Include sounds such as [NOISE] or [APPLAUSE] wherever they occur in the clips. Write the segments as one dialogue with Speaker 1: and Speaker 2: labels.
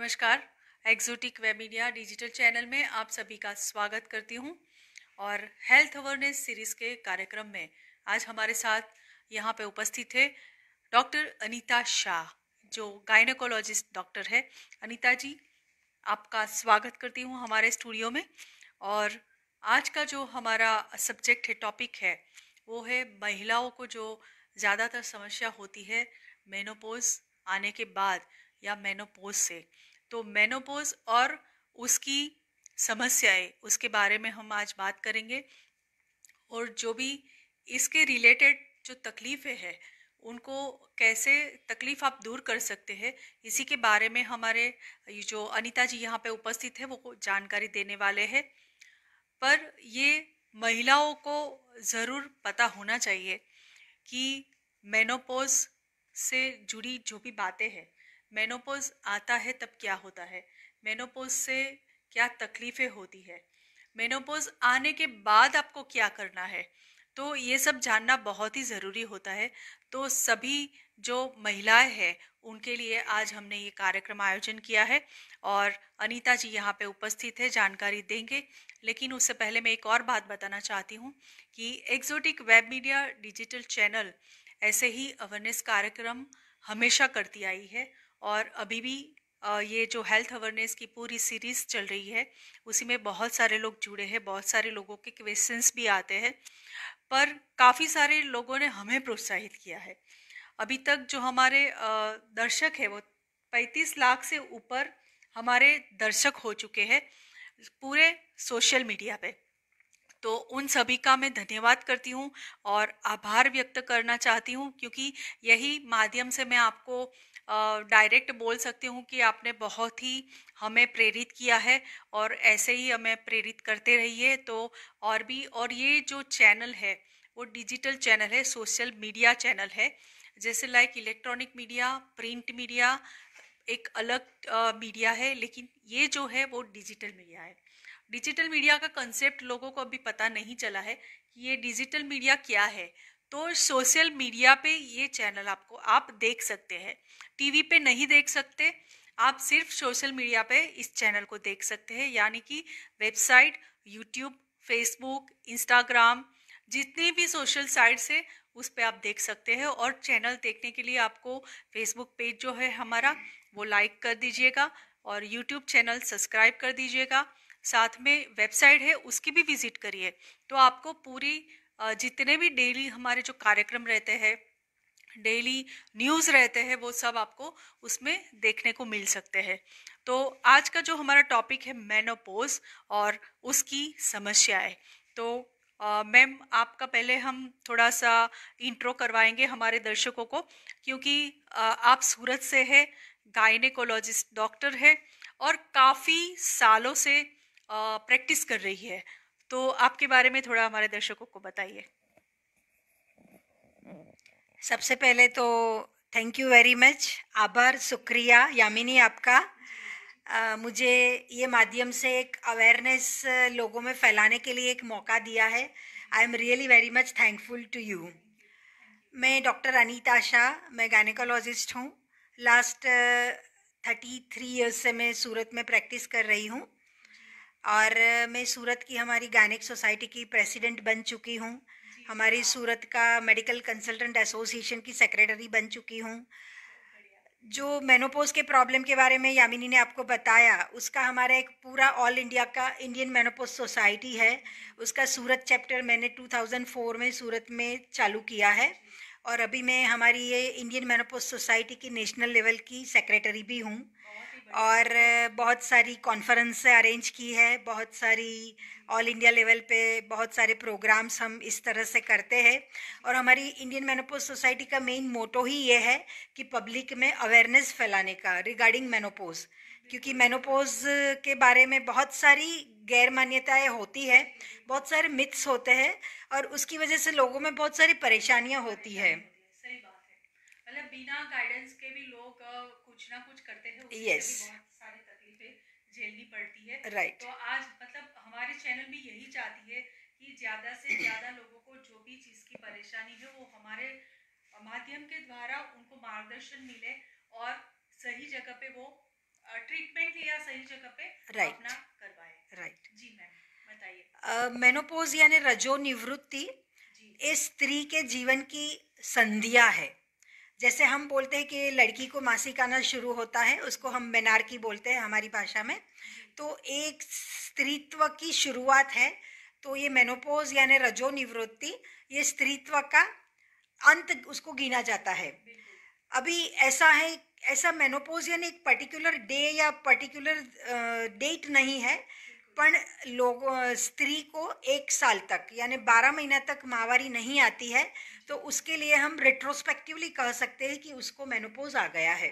Speaker 1: नमस्कार Exotic Web Media digital channel में आप सभी का स्वागत करती हूं और हेल्थ अवेयरनेस सीरीज के कार्यक्रम में आज हमारे साथ यहां पे उपस्थित है डॉक्टर अनीता शाह जो गायनेकोलॉजिस्ट डॉक्टर है अनीता जी आपका स्वागत करती हूं हमारे स्टूडियो में और आज का जो हमारा सब्जेक्ट है टॉपिक है वो है महिलाओं को जो ज़्यादातर समस्या होती है मेनोपोज आने के बाद या मेनोपोज से तो मेनोपोज और उसकी समस्याएं उसके बारे में हम आज बात करेंगे और जो भी इसके रिलेटेड जो तकलीफ़ें हैं उनको कैसे तकलीफ आप दूर कर सकते हैं इसी के बारे में हमारे जो अनीता जी यहाँ पे उपस्थित है वो जानकारी देने वाले हैं पर ये महिलाओं को ज़रूर पता होना चाहिए कि मेनोपोज से जुड़ी जो भी बातें हैं मेनोपोज आता है तब क्या होता है मेनोपोज से क्या तकलीफ़ें होती है मेनोपोज आने के बाद आपको क्या करना है तो ये सब जानना बहुत ही ज़रूरी होता है तो सभी जो महिलाएं हैं उनके लिए आज हमने ये कार्यक्रम आयोजन किया है और अनीता जी यहाँ पे उपस्थित है जानकारी देंगे लेकिन उससे पहले मैं एक और बात बताना चाहती हूँ कि Exotic Web Media digital channel ऐसे ही अवेयरनेस कार्यक्रम हमेशा करती आई है और अभी भी ये जो हेल्थ अवेयरनेस की पूरी सीरीज़ चल रही है उसी में बहुत सारे लोग जुड़े हैं बहुत सारे लोगों के क्वेश्चंस भी आते हैं पर काफ़ी सारे लोगों ने हमें प्रोत्साहित किया है अभी तक जो हमारे दर्शक है वो पैंतीस लाख से ऊपर हमारे दर्शक हो चुके हैं पूरे सोशल मीडिया पे तो उन सभी का मैं धन्यवाद करती हूँ और आभार व्यक्त करना चाहती हूँ क्योंकि यही माध्यम से मैं आपको डायरेक्ट बोल सकती हूँ कि आपने बहुत ही हमें प्रेरित किया है और ऐसे ही हमें प्रेरित करते रहिए तो और भी और ये जो चैनल है वो डिजिटल चैनल है सोशल मीडिया चैनल है जैसे like electronic media print media एक अलग आ, मीडिया है लेकिन ये जो है वो डिजिटल मीडिया है डिजिटल मीडिया का कंसेप्ट लोगों को अभी पता नहीं चला है कि ये डिजिटल मीडिया क्या है तो सोशल मीडिया पे ये चैनल आपको आप देख सकते हैं टीवी पे नहीं देख सकते आप सिर्फ सोशल मीडिया पे इस चैनल को देख सकते हैं यानी कि वेबसाइट यूट्यूब फेसबुक इंस्टाग्राम जितनी भी सोशल साइट है उस पर आप देख सकते हैं और चैनल देखने के लिए आपको फेसबुक पेज जो है हमारा वो लाइक कर दीजिएगा और यूट्यूब चैनल सब्सक्राइब कर दीजिएगा साथ में वेबसाइट है उसकी भी विजिट करिए तो आपको पूरी जितने भी डेली हमारे जो कार्यक्रम रहते हैं डेली न्यूज़ रहते हैं वो सब आपको उसमें देखने को मिल सकते हैं तो आज का जो हमारा टॉपिक है मेनोपोज और उसकी समस्याएं तो मैम आपका पहले हम थोड़ा सा इंट्रो करवाएंगे हमारे दर्शकों को क्योंकि आ, आप सूरत से है गायनेकोलॉजिस्ट डॉक्टर है और काफ़ी सालों से प्रैक्टिस कर रही है तो आपके बारे में थोड़ा हमारे दर्शकों को बताइए
Speaker 2: सबसे पहले तो थैंक यू वेरी मच आभार शुक्रिया यामिनी आपका आ, मुझे ये माध्यम से एक अवेयरनेस लोगों में फैलाने के लिए एक मौका दिया है I am really very much thankful to you मैं डॉक्टर अनीता शाह मैं गायनेकोलॉजिस्ट हूँ लास्ट थर्टी थ्री ईयर्स से मैं सूरत में प्रैक्टिस कर रही हूँ और मैं सूरत की हमारी गायनिक सोसाइटी की प्रेसिडेंट बन चुकी हूँ हमारी सूरत का मेडिकल कंसल्टेंट एसोसिएशन की सेक्रेटरी बन चुकी हूँ जो मेनोपोज के प्रॉब्लम के बारे में यामिनी ने आपको बताया उसका हमारा एक पूरा ऑल इंडिया का इंडियन मेनोपोज सोसाइटी है उसका सूरत चैप्टर मैंने 2004 में सूरत में चालू किया है और अभी मैं हमारी ये इंडियन मेनोपोज सोसाइटी की नेशनल लेवल की सेक्रेटरी भी हूँ और बहुत सारी कॉन्फ्रेंस अरेंज की है बहुत सारी ऑल इंडिया लेवल पे बहुत सारे प्रोग्राम्स हम इस तरह से करते हैं और हमारी इंडियन मेनोपोज सोसाइटी का मेन मोटो ही ये है कि पब्लिक में अवेयरनेस फैलाने का रिगार्डिंग मेनोपोज क्योंकि मेनोपोज के बारे में बहुत सारी गैर मान्यताएँ होती है बहुत सारे मिथ्स होते हैं और उसकी वजह से लोगों में बहुत सारी परेशानियाँ होती है
Speaker 1: सही बात है मतलब बिना गाइडेंस के भी लोग कुछ ना कुछ करते हैं उससे yes. भी बहुत सारी तकलीफें झेलनी पड़ती है right. तो आज मतलब हमारे चैनल भी यही चाहती है कि ज्यादा से ज्यादा लोगों को जो भी चीज की परेशानी है वो हमारे माध्यम के द्वारा उनको मार्गदर्शन मिले और सही जगह पे वो ट्रीटमेंट लिया सही जगह पे right. अपना करवाए राइट right. जी
Speaker 2: मैम मेनोपोज यानी रजो निवृत्ति ये स्त्री के जीवन की संध्या है जैसे हम बोलते हैं कि लड़की को मासिक आना शुरू होता है उसको हम मेनार्की बोलते हैं हमारी भाषा में तो एक स्त्रीत्व की शुरुआत है तो ये मेनोपोज यानी रजो निवृत्ति ये स्त्रीत्व का अंत उसको गिना जाता है अभी ऐसा है ऐसा मेनोपोज यानी एक पर्टिकुलर डे या पर्टिकुलर डेट नहीं है पर लोग स्त्री को एक साल तक यानी बारह महीना तक माहवारी नहीं आती है तो उसके लिए हम रेट्रोस्पेक्टिवली कह सकते हैं कि उसको मेनोपोज आ गया है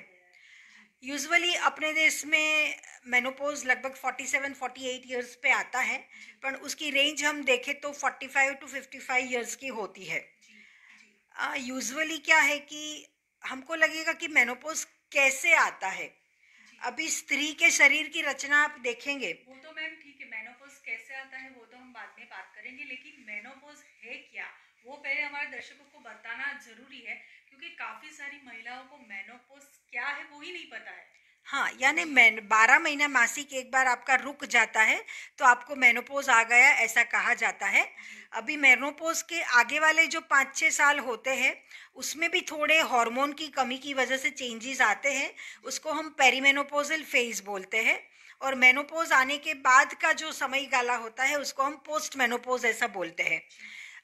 Speaker 2: यूजुअली अपने देश में मेनोपोज लगभग 47 48 इयर्स पे आता है पर उसकी रेंज हम देखें तो 45 टू 55 इयर्स की होती है यूजुअली क्या है कि हमको लगेगा कि मेनोपोज कैसे आता है अभी स्त्री के शरीर की रचना आप देखेंगे
Speaker 1: वो तो मैम ठीक है मेनोपोज कैसे आता है वो तो हम बाद में बात करेंगे लेकिन मेनोपोज है क्या वो पहले हमारे दर्शकों को बताना जरूरी है क्योंकि काफी सारी महिलाओं को मेनोपोज क्या है वो ही नहीं
Speaker 2: पता है हाँ यानी मैन बारह महीना मासिक एक बार आपका रुक जाता है तो आपको मेनोपोज आ गया ऐसा कहा जाता है अभी मेनोपोज के आगे वाले जो पाँच छः साल होते हैं उसमें भी थोड़े हार्मोन की कमी की वजह से चेंजेस आते हैं उसको हम पेरीमेनोपोजल फेज बोलते हैं और मेनोपोज आने के बाद का जो समय गाला होता है उसको हम पोस्ट मेनोपोज ऐसा बोलते हैं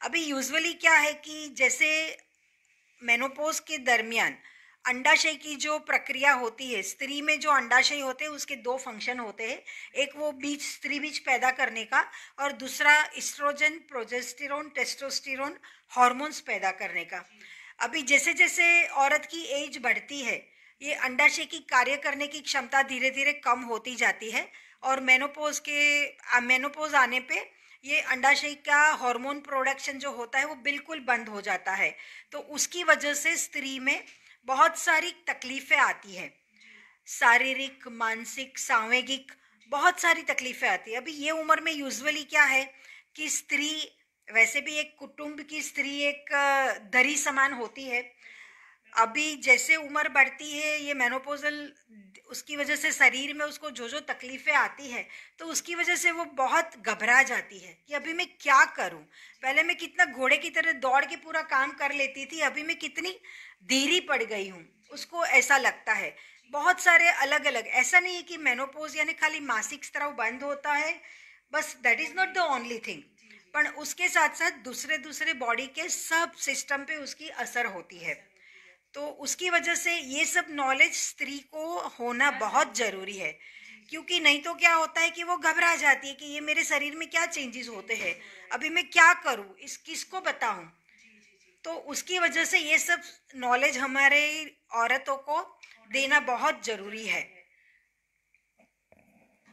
Speaker 2: अभी यूजुअली क्या है कि जैसे मेनोपोज के दरमियान अंडाशय की जो प्रक्रिया होती है स्त्री में जो अंडाशय होते हैं उसके दो फंक्शन होते हैं एक वो बीज स्त्री बीज पैदा करने का और दूसरा इस्ट्रोजन प्रोजेस्टिरोन टेस्टोस्टिरोन हॉर्मोन्स पैदा करने का अभी जैसे जैसे औरत की एज बढ़ती है ये अंडाशय की कार्य करने की क्षमता धीरे धीरे कम होती जाती है और मेनोपोज के मेनोपोज आने पर ये अंडाशय का हार्मोन प्रोडक्शन जो होता है वो बिल्कुल बंद हो जाता है तो उसकी वजह से स्त्री में बहुत सारी तकलीफ़ें आती है शारीरिक मानसिक सांवेगिक बहुत सारी तकलीफ़ें आती है अभी ये उम्र में यूजुअली क्या है कि स्त्री वैसे भी एक कुटुंब की स्त्री एक दरी समान होती है अभी जैसे उम्र बढ़ती है ये मेनोपोजल उसकी वजह से शरीर में उसको जो जो तकलीफ़ें आती है तो उसकी वजह से वो बहुत घबरा जाती है कि अभी मैं क्या करूं पहले मैं कितना घोड़े की तरह दौड़ के पूरा काम कर लेती थी अभी मैं कितनी देरी पड़ गई हूँ उसको ऐसा लगता है बहुत सारे अलग अलग ऐसा नहीं है कि मेनोपोज यानी खाली मासिक स्त्राव बंद होता है बस that is not the only thing पर उसके साथ साथ दूसरे दूसरे बॉडी के सब सिस्टम पे उसकी असर होती है तो उसकी वजह से ये सब नॉलेज स्त्री को होना हाँ, हाँ। बहुत ज़रूरी है क्योंकि नहीं तो क्या होता है कि वो घबरा जाती है कि ये मेरे शरीर में क्या चेंजेस होते हैं अभी मैं क्या करूँ इस किसको बताऊँ तो उसकी वजह से ये सब नॉलेज हमारे औरतों को देना बहुत ज़रूरी है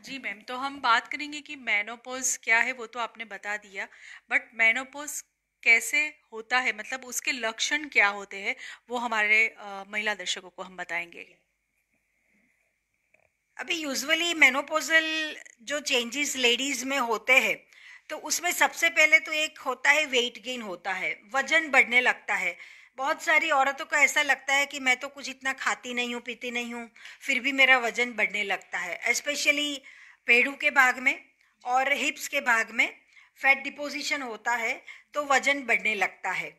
Speaker 1: जी मैम तो हम बात करेंगे कि मैनोपोज क्या है वो तो आपने बता दिया बट मैनोपोज कैसे होता है मतलब उसके लक्षण क्या होते हैं वो हमारे महिला दर्शकों को हम बताएंगे
Speaker 2: अभी यूजुअली मेनोपोजल जो चेंजेस लेडीज में होते हैं तो उसमें सबसे पहले तो एक होता है वेट गेन होता है वजन बढ़ने लगता है बहुत सारी औरतों को ऐसा लगता है कि मैं तो कुछ इतना खाती नहीं हूँ पीती नहीं हूँ फिर भी मेरा वजन बढ़ने लगता है स्पेशली पेड़ों के भाग में और हिप्स के भाग में फैट डिपोजिशन होता है तो वजन बढ़ने लगता है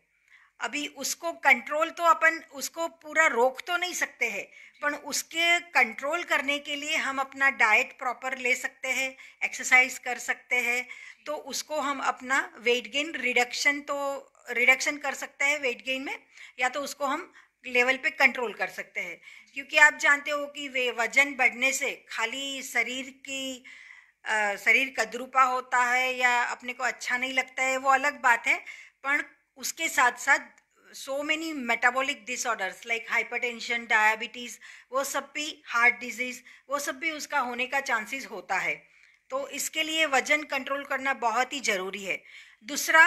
Speaker 2: अभी उसको कंट्रोल तो अपन उसको पूरा रोक तो नहीं सकते हैं पर उसके कंट्रोल करने के लिए हम अपना डाइट प्रॉपर ले सकते हैं एक्सरसाइज कर सकते हैं तो उसको हम अपना वेट गेन रिडक्शन तो रिडक्शन कर सकते हैं वेट गेन में या तो उसको हम लेवल पे कंट्रोल कर सकते हैं क्योंकि आप जानते हो कि वे वजन बढ़ने से खाली शरीर की शरीर कदरूपा होता है या अपने को अच्छा नहीं लगता है वो अलग बात है पर उसके साथ साथ so many metabolic disorders like hypertension diabetes वो सब भी हार्ट डिजीज़ वो सब भी उसका होने का चांसेस होता है तो इसके लिए वजन कंट्रोल करना बहुत ही ज़रूरी है दूसरा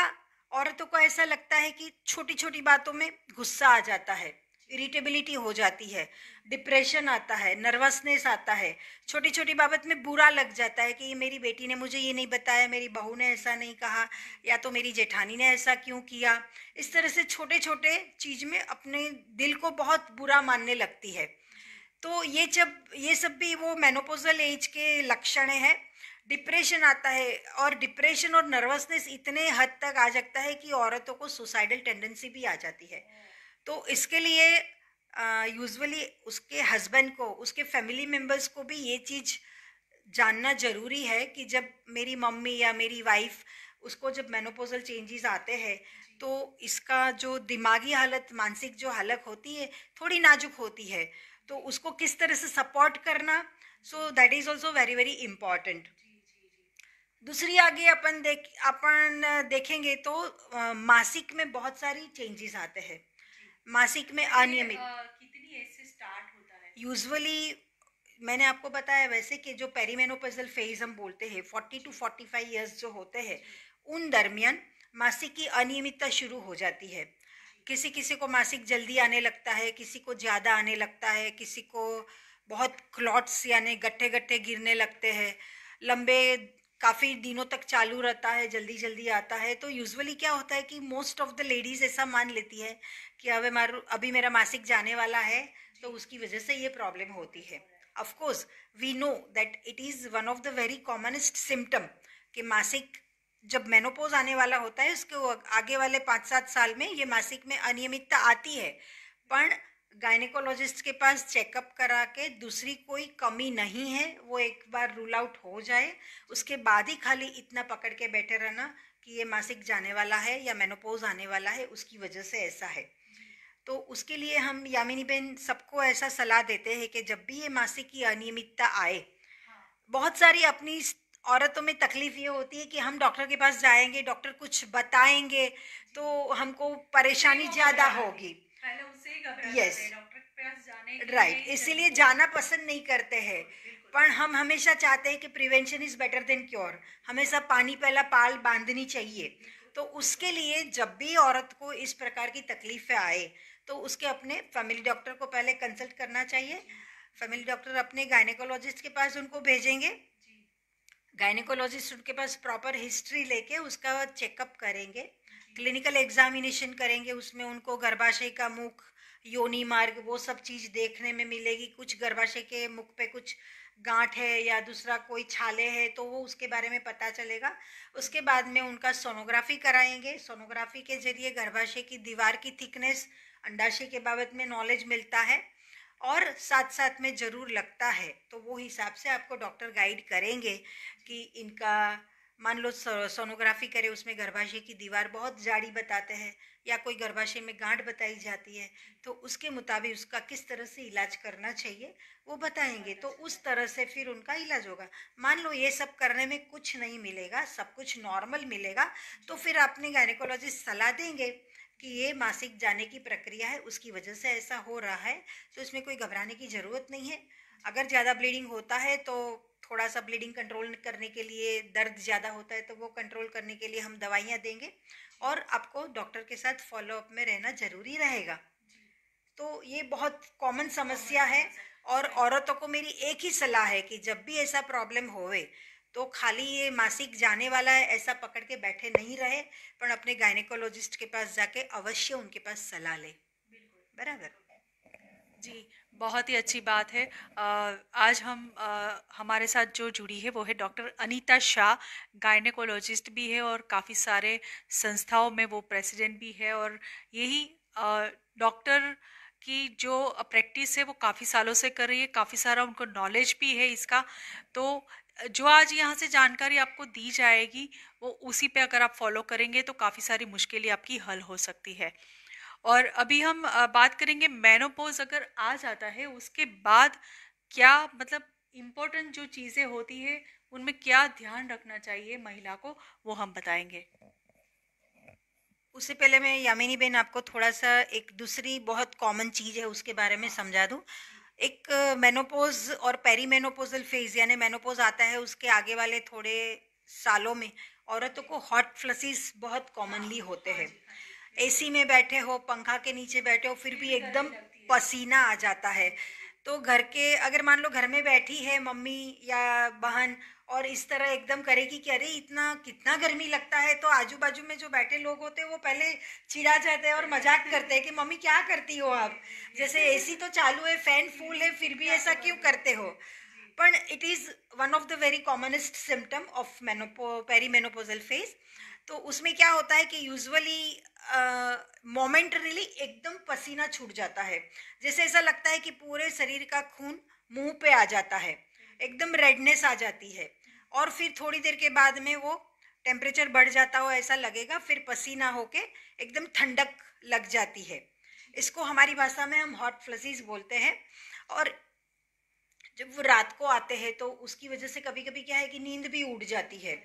Speaker 2: औरतों को ऐसा लगता है कि छोटी छोटी बातों में गुस्सा आ जाता है इरिटेबिलिटी हो जाती है डिप्रेशन आता है नर्वसनेस आता है छोटी छोटी बाबत में बुरा लग जाता है कि ये मेरी बेटी ने मुझे ये नहीं बताया मेरी बहू ने ऐसा नहीं कहा या तो मेरी जेठानी ने ऐसा क्यों किया इस तरह से छोटे छोटे चीज़ में अपने दिल को बहुत बुरा मानने लगती है तो ये जब ये सब भी वो मेनोपोजल एज के लक्षण हैं डिप्रेशन आता है और डिप्रेशन और नर्वसनेस इतने हद तक आ जाता है कि औरतों को सुसाइडल टेंडेंसी भी आ जाती है तो इसके लिए यूजुअली उसके हस्बैंड को उसके फैमिली मेम्बर्स को भी ये चीज़ जानना ज़रूरी है कि जब मेरी मम्मी या मेरी वाइफ उसको जब मेनोपोजल चेंजेस आते हैं तो इसका जो दिमागी हालत मानसिक जो हालत होती है थोड़ी नाजुक होती है तो उसको किस तरह से सपोर्ट करना so that is also very very important दूसरी आगे अपन देख अपन देखेंगे तो मासिक में बहुत सारी चेंजेस आते हैं मासिक में अनियमित
Speaker 1: कितनी एज स्टार्ट होता
Speaker 2: है यूजुअली मैंने आपको बताया वैसे कि जो पेरीमेनोपेजल फेज हम बोलते हैं forty to forty five years जो होते हैं उन दरमियान मासिक की अनियमितता शुरू हो जाती है किसी किसी को मासिक जल्दी आने लगता है किसी को ज़्यादा आने लगता है किसी को बहुत क्लॉट्स यानी गट्ठे गट्ठे गिरने लगते हैं लंबे काफ़ी दिनों तक चालू रहता है जल्दी जल्दी आता है तो यूजुअली क्या होता है कि मोस्ट ऑफ द लेडीज़ ऐसा मान लेती है कि अब हमारा अभी मेरा मासिक जाने वाला है तो उसकी वजह से ये प्रॉब्लम होती है of course we know that it is one of the very commonest symptom कि मासिक जब मेनोपोज आने वाला होता है उसके आगे वाले पाँच सात साल में ये मासिक में अनियमितता आती है पर गायनिकोलॉजिस्ट के पास चेकअप करा के दूसरी कोई कमी नहीं है वो एक बार रूल आउट हो जाए उसके बाद ही खाली इतना पकड़ के बैठे रहना कि ये मासिक जाने वाला है या मेनोपोज आने वाला है उसकी वजह से ऐसा है तो उसके लिए हम यामिनी बहन सबको ऐसा सलाह देते हैं कि जब भी ये मासिक की अनियमितता आए बहुत सारी अपनी औरतों में तकलीफ ये होती है कि हम डॉक्टर के पास जाएंगे डॉक्टर कुछ बताएंगे तो हमको परेशानी ज़्यादा होगी यस राइट इसीलिए जाना पसंद नहीं करते हैं पर हम हमेशा चाहते हैं कि prevention is better than cure हमेशा पानी पहला पाल बांधनी चाहिए तो उसके लिए जब भी औरत को इस प्रकार की तकलीफें आए तो उसके अपने फैमिली डॉक्टर को पहले कंसल्ट करना चाहिए फैमिली डॉक्टर अपने गायनेकोलॉजिस्ट के पास उनको भेजेंगे गायनेकोलॉजिस्ट उनके पास प्रॉपर हिस्ट्री लेके उसका चेकअप करेंगे क्लिनिकल एग्जामिनेशन करेंगे उसमें उनको गर्भाशय का मुख योनि मार्ग वो सब चीज़ देखने में मिलेगी कुछ गर्भाशय के मुख पे कुछ गांठ है या दूसरा कोई छाले है तो वो उसके बारे में पता चलेगा उसके बाद में उनका सोनोग्राफी कराएंगे सोनोग्राफी के जरिए गर्भाशय की दीवार की थिकनेस अंडाशय के बाबत में नॉलेज मिलता है और साथ साथ में ज़रूर लगता है तो वो हिसाब से आपको डॉक्टर गाइड करेंगे कि इनका मान लो सोनोग्राफी करे उसमें गर्भाशय की दीवार बहुत जाड़ी बताते हैं या कोई गर्भाशय में गांठ बताई जाती है तो उसके मुताबिक उसका किस तरह से इलाज करना चाहिए वो बताएंगे तो उस तरह से फिर उनका इलाज होगा मान लो ये सब करने में कुछ नहीं मिलेगा सब कुछ नॉर्मल मिलेगा तो फिर अपने गायनिकोलॉजिस्ट सलाह देंगे कि ये मासिक जाने की प्रक्रिया है उसकी वजह से ऐसा हो रहा है तो इसमें कोई घबराने की ज़रूरत नहीं है अगर ज़्यादा ब्लीडिंग होता है तो थोड़ा सा ब्लीडिंग कंट्रोल करने के लिए दर्द ज़्यादा होता है तो वो कंट्रोल करने के लिए हम दवाइयाँ देंगे और आपको डॉक्टर के साथ फॉलोअप में रहना ज़रूरी रहेगा तो ये बहुत कॉमन समस्या है और औरतों को मेरी एक ही सलाह है कि जब भी ऐसा प्रॉब्लम होवे तो खाली ये मासिक जाने वाला है ऐसा पकड़ के बैठे नहीं रहे पर अपने गायनेकोलॉजिस्ट के पास जाके अवश्य उनके पास सलाह ले बराबर जी बहुत ही अच्छी बात है
Speaker 1: आज हम हमारे साथ जो जुड़ी है वो है डॉक्टर अनीता शाह गायनेकोलॉजिस्ट भी है और काफ़ी सारे संस्थाओं में वो प्रेसिडेंट भी है और यही डॉक्टर की जो प्रैक्टिस है वो काफ़ी सालों से कर रही है काफ़ी सारा उनको नॉलेज भी है इसका तो जो आज यहाँ से जानकारी आपको दी जाएगी वो उसी पे अगर आप फॉलो करेंगे तो काफ़ी सारी मुश्किलें आपकी हल हो सकती है और अभी हम बात करेंगे मैनोपोज अगर आ जाता है उसके बाद क्या मतलब इम्पोर्टेंट जो चीज़ें होती है उनमें क्या ध्यान रखना चाहिए महिला
Speaker 2: को वो हम बताएंगे उससे पहले मैं यामिनी बेन आपको थोड़ा सा एक दूसरी बहुत कॉमन चीज़ है उसके बारे में समझा दूँ एक मेनोपोज और पेरी मेनोपोजल फेज यानी मेनोपोज आता है उसके आगे वाले थोड़े सालों में औरतों को हॉट फ्लसिस बहुत कॉमनली होते हैं हाँ हाँ एसी में बैठे हो पंखा के नीचे बैठे हो फिर भी एकदम पसीना आ जाता है तो घर के अगर मान लो घर में बैठी है मम्मी या बहन और इस तरह एकदम करेगी कि अरे इतना कितना गर्मी लगता है तो आजू बाजू में जो बैठे लोग होते हैं वो पहले चिढ़ा जाते हैं और मजाक करते हैं कि मम्मी क्या करती हो आप जैसे एसी तो चालू है फैन फूल है फिर भी ऐसा क्यों करते हो पर it is one of the very commonest symptom of menopause perimenopausal phase तो उसमें क्या होता है कि यूजुअली मोमेंटरीली एकदम पसीना छूट जाता है जैसे ऐसा लगता है कि पूरे शरीर का खून मुंह पे आ जाता है एकदम रेडनेस आ जाती है और फिर थोड़ी देर के बाद में वो टेम्परेचर बढ़ जाता हो ऐसा लगेगा फिर पसीना होके एकदम ठंडक लग जाती है इसको हमारी भाषा में हम हॉट फ्लसीज बोलते हैं और जब वो रात को आते हैं तो उसकी वजह से कभी कभी क्या है कि नींद भी उड़ जाती है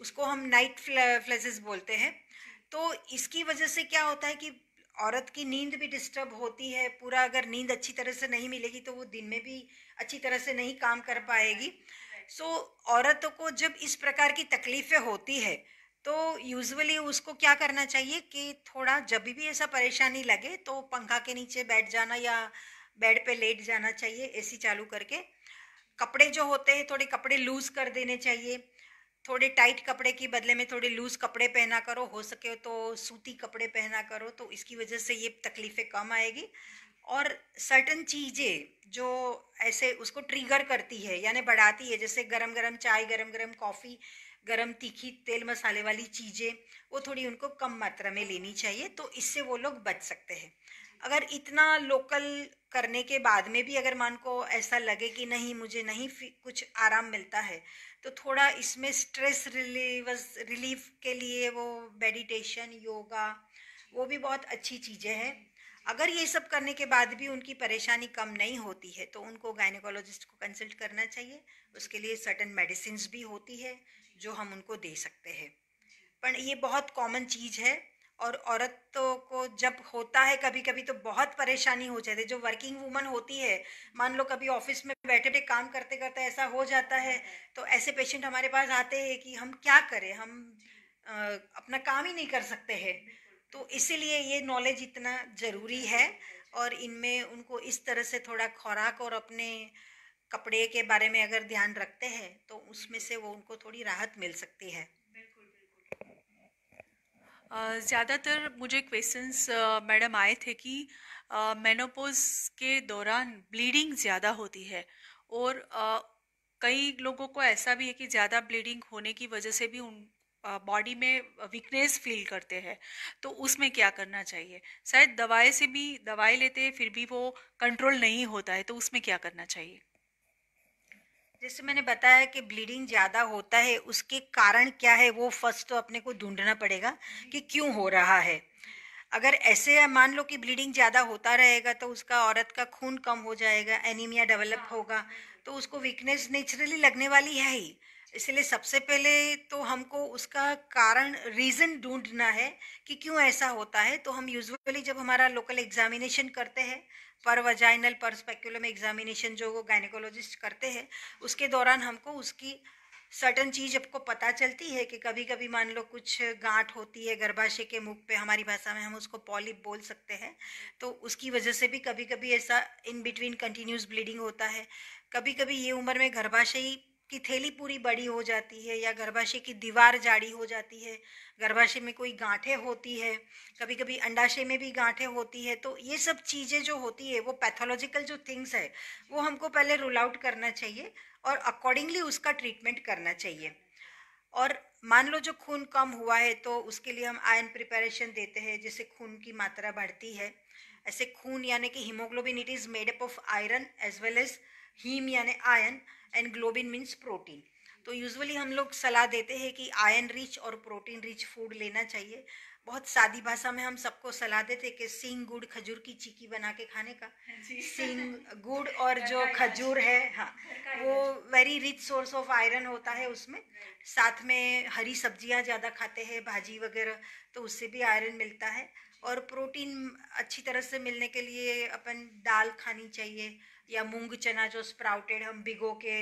Speaker 2: उसको हम नाइट फ्लजेस बोलते हैं तो इसकी वजह से क्या होता है कि औरत की नींद भी डिस्टर्ब होती है पूरा अगर नींद अच्छी तरह से नहीं मिलेगी तो वो दिन में भी अच्छी तरह से नहीं काम कर पाएगी सो so, औरतों को जब इस प्रकार की तकलीफ़ें होती है तो यूजुअली उसको क्या करना चाहिए कि थोड़ा जब भी ऐसा परेशानी लगे तो पंखा के नीचे बैठ जाना या बेड पे लेट जाना चाहिए एसी चालू करके कपड़े जो होते हैं थोड़े कपड़े लूज़ कर देने चाहिए थोड़े टाइट कपड़े के बदले में थोड़े लूज़ कपड़े पहना करो हो सके तो सूती कपड़े पहना करो तो इसकी वजह से ये तकलीफ़ें कम आएगी और सर्टन चीज़ें जो ऐसे उसको ट्रिगर करती है यानी बढ़ाती है जैसे गरम गरम चाय गरम गरम कॉफ़ी गरम तीखी तेल मसाले वाली चीज़ें वो थोड़ी उनको कम मात्रा में लेनी चाहिए तो इससे वो लोग बच सकते हैं अगर इतना लोकल करने के बाद में भी अगर मान को ऐसा लगे कि नहीं मुझे नहीं कुछ आराम मिलता है तो थोड़ा इसमें स्ट्रेस रिलीवस रिलीफ के लिए वो मेडिटेशन योगा वो भी बहुत अच्छी चीज़ें हैं अगर ये सब करने के बाद भी उनकी परेशानी कम नहीं होती है तो उनको गायनिकोलॉजिस्ट को कंसल्ट करना चाहिए उसके लिए सर्टन मेडिसिन भी होती है जो हम उनको दे सकते हैं पर ये बहुत कॉमन चीज़ है और औरतों को जब होता है कभी कभी तो बहुत परेशानी हो जाती है जो वर्किंग वूमन होती है मान लो कभी ऑफिस में बैठे बैठे काम करते करते ऐसा हो जाता है तो ऐसे पेशेंट हमारे पास आते हैं कि हम क्या करें हम आ, अपना काम ही नहीं कर सकते हैं तो इसीलिए ये नॉलेज इतना ज़रूरी है और इनमें उनको इस तरह से थोड़ा खुराक और अपने कपड़े के बारे में अगर ध्यान रखते हैं तो उसमें से वो उनको थोड़ी राहत मिल सकती है ज़्यादातर मुझे क्वेश्चंस
Speaker 1: मैडम आए थे कि मेनोपोज के दौरान ब्लीडिंग ज़्यादा होती है और कई लोगों को ऐसा भी है कि ज़्यादा ब्लीडिंग होने की वजह से भी उन बॉडी में वीकनेस फील करते हैं तो उसमें क्या करना चाहिए शायद दवाई से भी दवाई लेते हैं फिर भी वो कंट्रोल नहीं होता है तो उसमें क्या करना चाहिए
Speaker 2: जैसे मैंने बताया कि ब्लीडिंग ज़्यादा होता है उसके कारण क्या है वो फर्स्ट तो अपने को ढूंढना पड़ेगा कि क्यों हो रहा है अगर ऐसे मान लो कि ब्लीडिंग ज़्यादा होता रहेगा तो उसका औरत का खून कम हो जाएगा एनीमिया हाँ, डेवलप होगा तो उसको वीकनेस नेचुरली लगने वाली है ही इसलिए सबसे पहले तो हमको उसका कारण रीज़न ढूंढना है कि क्यों ऐसा होता है तो हम यूजुअली जब हमारा लोकल एग्जामिनेशन करते हैं पर वजाइनल पर स्पेक्यूलम एग्जामिनेशन जो वो गायनिकोलॉजिस्ट करते हैं उसके दौरान हमको उसकी सर्टन चीज़ आपको पता चलती है कि कभी कभी मान लो कुछ गांठ होती है गर्भाशय के मुख पे हमारी भाषा में हम उसको पॉलिप बोल सकते हैं तो उसकी वजह से भी कभी कभी ऐसा इन बिटवीन कंटिन्यूस ब्लीडिंग होता है कभी कभी ये उम्र में गर्भाशयी की थैली पूरी बड़ी हो जाती है या गर्भाशय की दीवार जाड़ी हो जाती है गर्भाशय में कोई गांठें होती है कभी कभी अंडाशय में भी गांठें होती है तो ये सब चीज़ें जो होती है वो पैथोलॉजिकल जो थिंग्स है वो हमको पहले रूल आउट करना चाहिए और अकॉर्डिंगली उसका ट्रीटमेंट करना चाहिए और मान लो जो खून कम हुआ है तो उसके लिए हम आयन प्रिपरेशन देते हैं जिससे खून की मात्रा बढ़ती है ऐसे खून यानी कि haemoglobin it is made up of iron as well as heme यानी iron and globin means protein तो यूजुअली हम लोग सलाह देते हैं कि आयन रिच और प्रोटीन रिच फूड लेना चाहिए बहुत सादी भाषा में हम सबको सलाह देते कि सींग गुड़ खजूर की चिक्की बना के खाने का सींग हाँ गुड़ और जो खजूर है हाँ वो very rich source of iron होता है उसमें साथ में हरी सब्जियां ज़्यादा खाते हैं भाजी वगैरह तो उससे भी आयरन मिलता है और प्रोटीन अच्छी तरह से मिलने के लिए अपन दाल खानी चाहिए या मूंग चना जो स्प्राउटेड हम भिगो के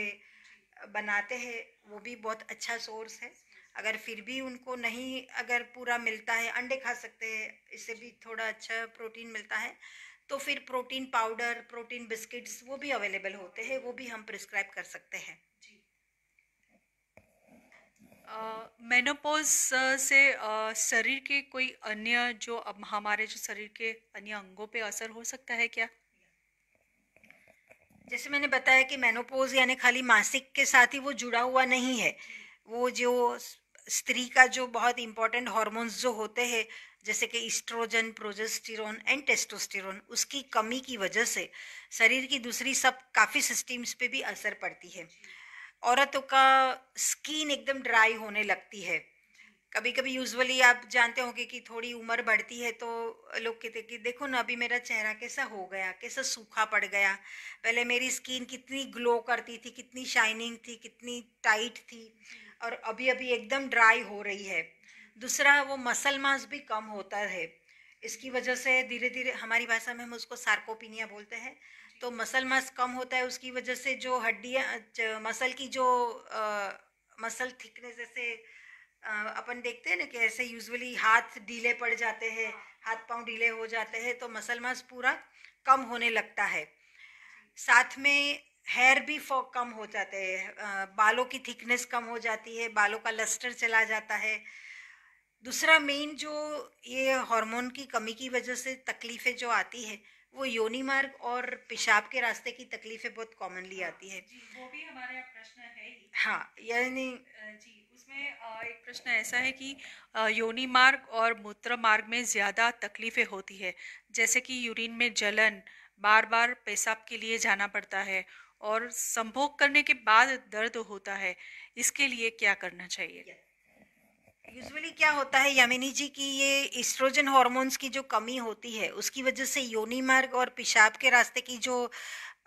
Speaker 2: बनाते हैं वो भी बहुत अच्छा सोर्स है अगर फिर भी उनको नहीं अगर पूरा मिलता है अंडे खा सकते हैं इससे भी थोड़ा अच्छा प्रोटीन मिलता है तो फिर प्रोटीन पाउडर प्रोटीन बिस्किट्स वो भी अवेलेबल होते हैं वो भी हम प्रिस्क्राइब कर सकते हैं
Speaker 1: मेनोपोज uh, से uh, शरीर के कोई अन्य जो अब हमारे जो शरीर के
Speaker 2: अन्य अंगों पे असर हो सकता है क्या जैसे मैंने बताया कि मेनोपोज यानी खाली मासिक के साथ ही वो जुड़ा हुआ नहीं है वो जो स्त्री का जो बहुत इंपॉर्टेंट हॉर्मोन्स जो होते हैं जैसे कि इस्ट्रोजन प्रोजेस्टिरोन एंड टेस्टोस्टिरोन उसकी कमी की वजह से शरीर की दूसरी सब काफ़ी सिस्टम्स पे भी असर पड़ती है औरतों का स्किन एकदम ड्राई होने लगती है कभी कभी यूजुअली आप जानते होंगे कि थोड़ी उम्र बढ़ती है तो लोग कहते कि देखो ना अभी मेरा चेहरा कैसा हो गया कैसा सूखा पड़ गया पहले मेरी स्किन कितनी ग्लो करती थी कितनी शाइनिंग थी कितनी टाइट थी और अभी अभी एकदम ड्राई हो रही है दूसरा वो मसल मास भी कम होता है इसकी वजह से धीरे धीरे हमारी भाषा में हम उसको सार्कोपिनिया बोलते हैं तो मसल मास कम होता है उसकी वजह से जो हड्डियाँ मसल की जो आ, मसल थिकनेस जैसे अपन देखते हैं ना कि ऐसे यूजुअली हाथ ढीले पड़ जाते हैं हाँ। हाथ पांव ढीले हो जाते हैं तो मसल मास पूरा कम होने लगता है साथ में हेयर भी कम हो जाते हैं बालों की थिकनेस कम हो जाती है बालों का लस्टर चला जाता है दूसरा मेन जो ये हार्मोन की कमी की वजह से तकलीफ़ें जो आती है वो योनि मार्ग और पेशाब के रास्ते की तकलीफ़ें बहुत कॉमनली हाँ, आती है जी,
Speaker 1: वो भी हमारे प्रश्न है ही
Speaker 2: हाँ यानी
Speaker 1: जी इसमें एक प्रश्न ऐसा है कि योनि मार्ग और मूत्र मार्ग में ज़्यादा तकलीफ़ें होती है जैसे कि यूरिन में जलन बार बार पेशाब के लिए जाना पड़ता है और संभोग करने के बाद दर्द होता है इसके लिए क्या करना चाहिए
Speaker 2: यूजुअली क्या होता है यामिनी जी की ये इस्ट्रोजन हॉर्मोन्स की जो कमी होती है उसकी वजह से योनि मार्ग और पेशाब के रास्ते की जो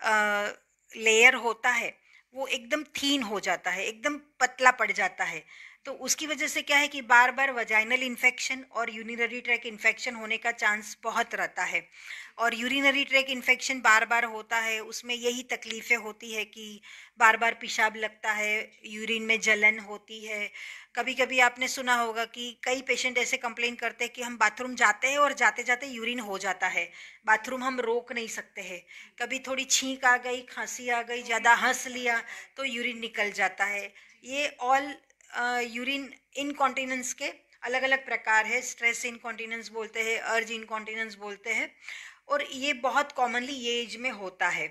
Speaker 2: आ, लेयर होता है वो एकदम थीन हो जाता है एकदम पतला पड़ जाता है तो उसकी वजह से क्या है कि बार बार वजाइनल इन्फेक्शन और यूरिनरी ट्रैक इन्फेक्शन होने का चांस बहुत रहता है और यूरिनरी ट्रैक इन्फेक्शन बार बार होता है उसमें यही तकलीफ़ें होती है कि बार बार पेशाब लगता है यूरिन में जलन होती है कभी कभी आपने सुना होगा कि कई पेशेंट ऐसे कंप्लेन करते हैं कि हम बाथरूम जाते हैं और जाते जाते यूरिन हो जाता है बाथरूम हम रोक नहीं सकते हैं कभी थोड़ी छींक आ गई खांसी आ गई ज़्यादा हंस लिया तो यूरिन निकल जाता है ये ऑल यूरिन इनकॉन्टिनेंस के अलग अलग प्रकार है स्ट्रेस इनकॉन्टिनेंस बोलते हैं अर्ज इनकॉन्टिनेंस बोलते हैं और ये बहुत कॉमनली ये एज में होता है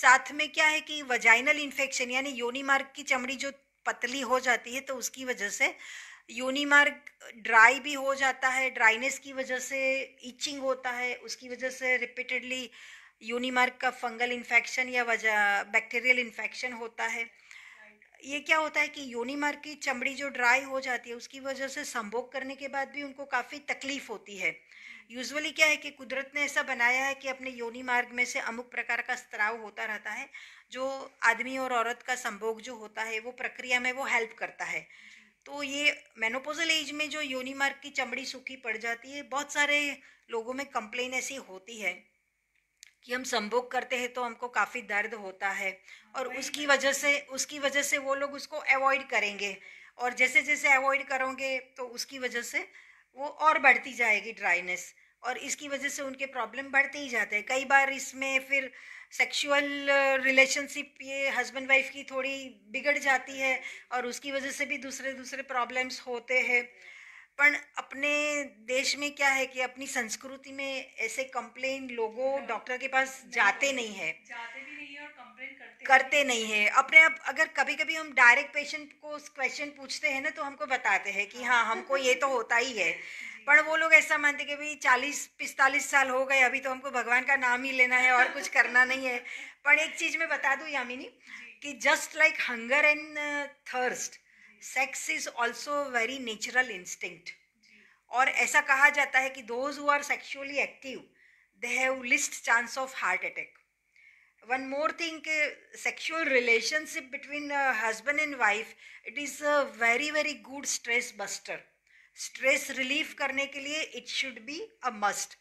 Speaker 2: साथ में क्या है कि वजाइनल इन्फेक्शन यानी योनि मार्ग की चमड़ी जो पतली हो जाती है तो उसकी वजह से योनि मार्ग ड्राई भी हो जाता है ड्राइनेस की वजह से इचिंग होता है उसकी वजह से रिपीटेडली योनि मार्ग का फंगल इन्फेक्शन या वजह बैक्टीरियल इन्फेक्शन होता है ये क्या होता है कि योनिमार्ग की चमड़ी जो ड्राई हो जाती है उसकी वजह से संभोग करने के बाद भी उनको काफ़ी तकलीफ होती है यूजुअली क्या है कि कुदरत ने ऐसा बनाया है कि अपने योनि मार्ग में से अमुक प्रकार का स्त्राव होता रहता है जो आदमी और औरत का संभोग जो होता है वो प्रक्रिया में वो हेल्प करता है तो ये मेनोपोजल एज में जो योनि मार्ग की चमड़ी सूखी पड़ जाती है बहुत सारे लोगों में कंप्लेन ऐसी होती है कि हम संभोग करते हैं तो हमको काफ़ी दर्द होता है और उसकी वजह से उसकी वजह से वो लोग उसको अवॉइड करेंगे और जैसे जैसे अवॉइड करोगे तो उसकी वजह से वो और बढ़ती जाएगी ड्राइनेस और इसकी वजह से उनके प्रॉब्लम बढ़ते ही जाते हैं कई बार इसमें फिर सेक्सुअल रिलेशनशिप ये हस्बैंड वाइफ की थोड़ी बिगड़ जाती है और उसकी वजह से भी दूसरे दूसरे प्रॉब्लम्स होते हैं पर अपने देश में क्या है कि अपनी संस्कृति में ऐसे कंप्लेन लोगों डॉक्टर हाँ। के पास जाते नहीं है
Speaker 1: जाते भी नहीं है और कंप्लेन करते
Speaker 2: करते नहीं है अपने आप अगर कभी कभी हम डायरेक्ट पेशेंट को क्वेश्चन पूछते हैं ना तो हमको बताते हैं कि हाँ हमको ये तो होता ही है [LAUGHS] पर वो लोग ऐसा मानते कि भाई चालीस पिस्तालीस साल हो गए अभी तो हमको भगवान का नाम ही लेना है और कुछ करना नहीं है [LAUGHS] पर एक चीज़ मैं बता दूँ यामिनी कि just like hunger and thirst sex is also very natural instinct और ऐसा कहा जाता है कि those who are sexually active they have least chance of heart attack one more thing sexual relationship between husband and wife it is a very very good stress buster stress relief करने के लिए it should be a must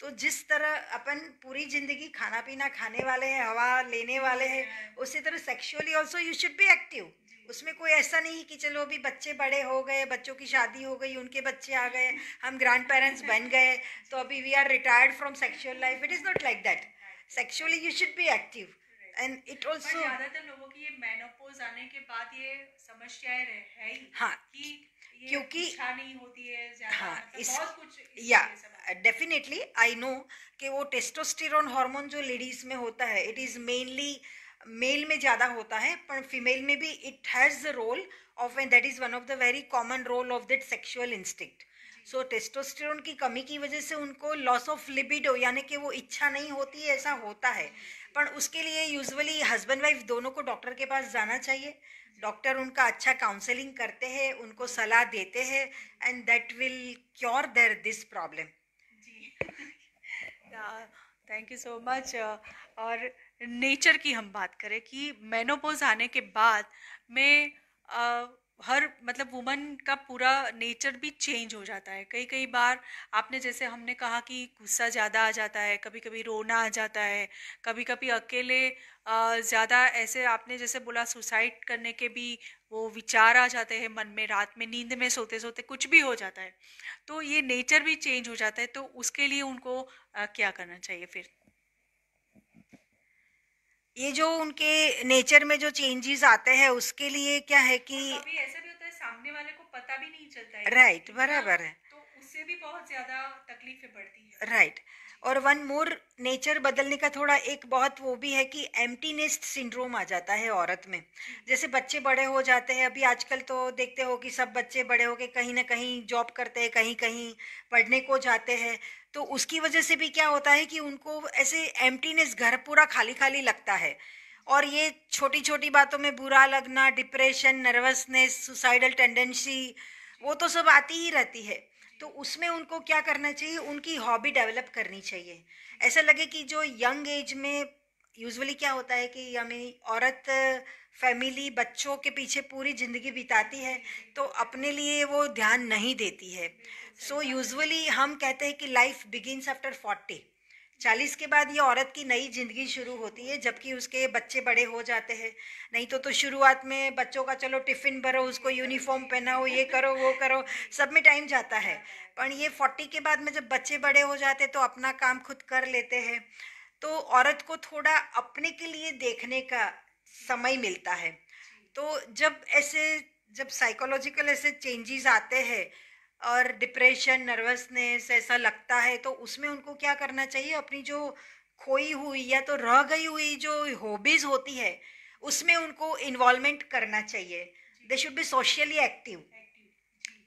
Speaker 2: तो जिस तरह अपन पूरी ज़िंदगी खाना पीना खाने वाले हैं हवा लेने वाले हैं उसी तरह sexually also you should be active उसमें कोई ऐसा नहीं कि चलो अभी बच्चे बड़े हो गए बच्चों की शादी हो गई उनके बच्चे आ गए हम ग्रैंड पेरेंट्स बन गए तो अभी we are retired from sexual life it is not like that sexually you should be active and it also ज़्यादातर
Speaker 1: लोगों की ये मेनोपोज आने के बाद ये समस्याएं है ही हाँ कि क्योंकि नहीं होती है हाँ मतलब इस बहुत कुछ इस
Speaker 2: या डेफिनेटली आई नो कि वो टेस्टोस्टेरोन हार्मोन जो लेडीज में होता है इट इज़ मेनली मेल में ज़्यादा होता है पर फीमेल में भी it has the role of and that is one of the very common role of that sexual instinct so testosterone की कमी की वजह से उनको लॉस ऑफ लिबिडो यानी कि वो इच्छा नहीं होती ऐसा होता है पर उसके लिए यूजुअली हस्बैंड वाइफ दोनों को डॉक्टर के पास जाना चाहिए डॉक्टर उनका अच्छा काउंसलिंग करते हैं उनको सलाह देते हैं and that will cure their this problem
Speaker 1: thank you so much और नेचर की हम बात करें कि मैनोपोज आने के बाद में आ, हर मतलब वुमन का पूरा नेचर भी चेंज हो जाता है कई कई बार आपने जैसे हमने कहा कि गुस्सा ज़्यादा आ जाता है कभी कभी रोना आ जाता है कभी कभी अकेले ज़्यादा ऐसे आपने जैसे बोला सुसाइड करने के भी वो विचार आ जाते हैं मन में रात में नींद में सोते सोते कुछ भी हो जाता है तो ये नेचर भी चेंज हो जाता है तो उसके लिए उनको क्या करना चाहिए फिर
Speaker 2: ये जो उनके नेचर में जो चेंजेस आते हैं उसके लिए क्या है कि कभी
Speaker 1: भी होता है सामने वाले को पता भी नहीं चलता है राइट बराबर है तो उससे भी बहुत ज्यादा तकलीफें है
Speaker 2: राइट और वन मोर नेचर बदलने का थोड़ा एक बहुत वो भी है कि एम्प्टीनेस सिंड्रोम आ जाता है औरत में जैसे बच्चे बड़े हो जाते हैं अभी आजकल तो देखते हो कि सब बच्चे बड़े हो के कहीं ना कहीं जॉब करते हैं कहीं कहीं पढ़ने को जाते हैं तो उसकी वजह से भी क्या होता है कि उनको ऐसे एम्प्टीनेस घर पूरा खाली खाली लगता है और ये छोटी छोटी बातों में बुरा लगना डिप्रेशन नर्वसनेस सुसाइडल टेंडेंसी वो तो सब आती ही रहती है तो उसमें उनको क्या करना चाहिए उनकी हॉबी डेवलप करनी चाहिए ऐसा लगे कि जो यंग एज में यूजुअली क्या होता है कि हमें औरत फैमिली बच्चों के पीछे पूरी ज़िंदगी बिताती है तो अपने लिए वो ध्यान नहीं देती है सो यूजुअली हम कहते हैं कि लाइफ बिगिनस आफ्टर फोर्टी चालीस के बाद ये औरत की नई जिंदगी शुरू होती है जबकि उसके बच्चे बड़े हो जाते हैं नहीं तो तो शुरुआत में बच्चों का चलो टिफ़िन भरो उसको यूनिफॉर्म पहनाओ ये करो वो करो सब में टाइम जाता है पर ये फोर्टी के बाद में जब बच्चे बड़े हो जाते तो अपना काम खुद कर लेते हैं तो औरत को थोड़ा अपने के लिए देखने का समय मिलता है तो जब ऐसे जब साइकोलॉजिकल ऐसे चेंजेस आते हैं और डिप्रेशन नर्वसनेस ऐसा लगता है तो उसमें उनको क्या करना चाहिए अपनी जो खोई हुई या तो रह गई हुई जो हॉबीज़ होती है उसमें उनको इन्वॉल्वमेंट करना चाहिए they should be socially active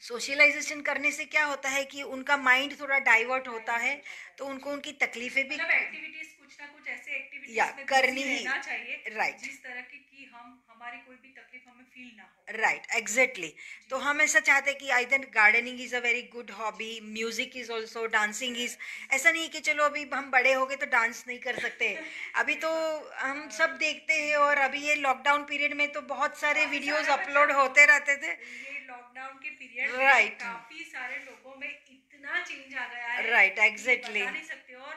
Speaker 2: socialization करने से क्या होता है कि उनका माइंड थोड़ा डाइवर्ट होता है तो उनको उनकी तकलीफें भी एक्टिविटीज
Speaker 1: मतलब कुछ ना कुछ ऐसे एक्टिविटीज या करनी ही चाहिए राइट जिस तरह की कि हम हमारी कोई भी तकलीफ हमें फील ना
Speaker 2: हो राइट एग्जैक्टली तो हम ऐसा चाहते हैं कि think gardening is a very good hobby music is also dancing is ऐसा नहीं कि चलो अभी हम बड़े हो गए तो डांस नहीं कर सकते [LAUGHS] अभी तो हम सब देखते हैं और अभी ये लॉकडाउन पीरियड में तो बहुत सारे वीडियोज हाँ, अपलोड होते रहते थे
Speaker 1: लॉकडाउन के पीरियड right. में काफी सारे लोगों में इतना चेंज आ गया है राइट right, एग्जैक्टली exactly. नहीं सकते और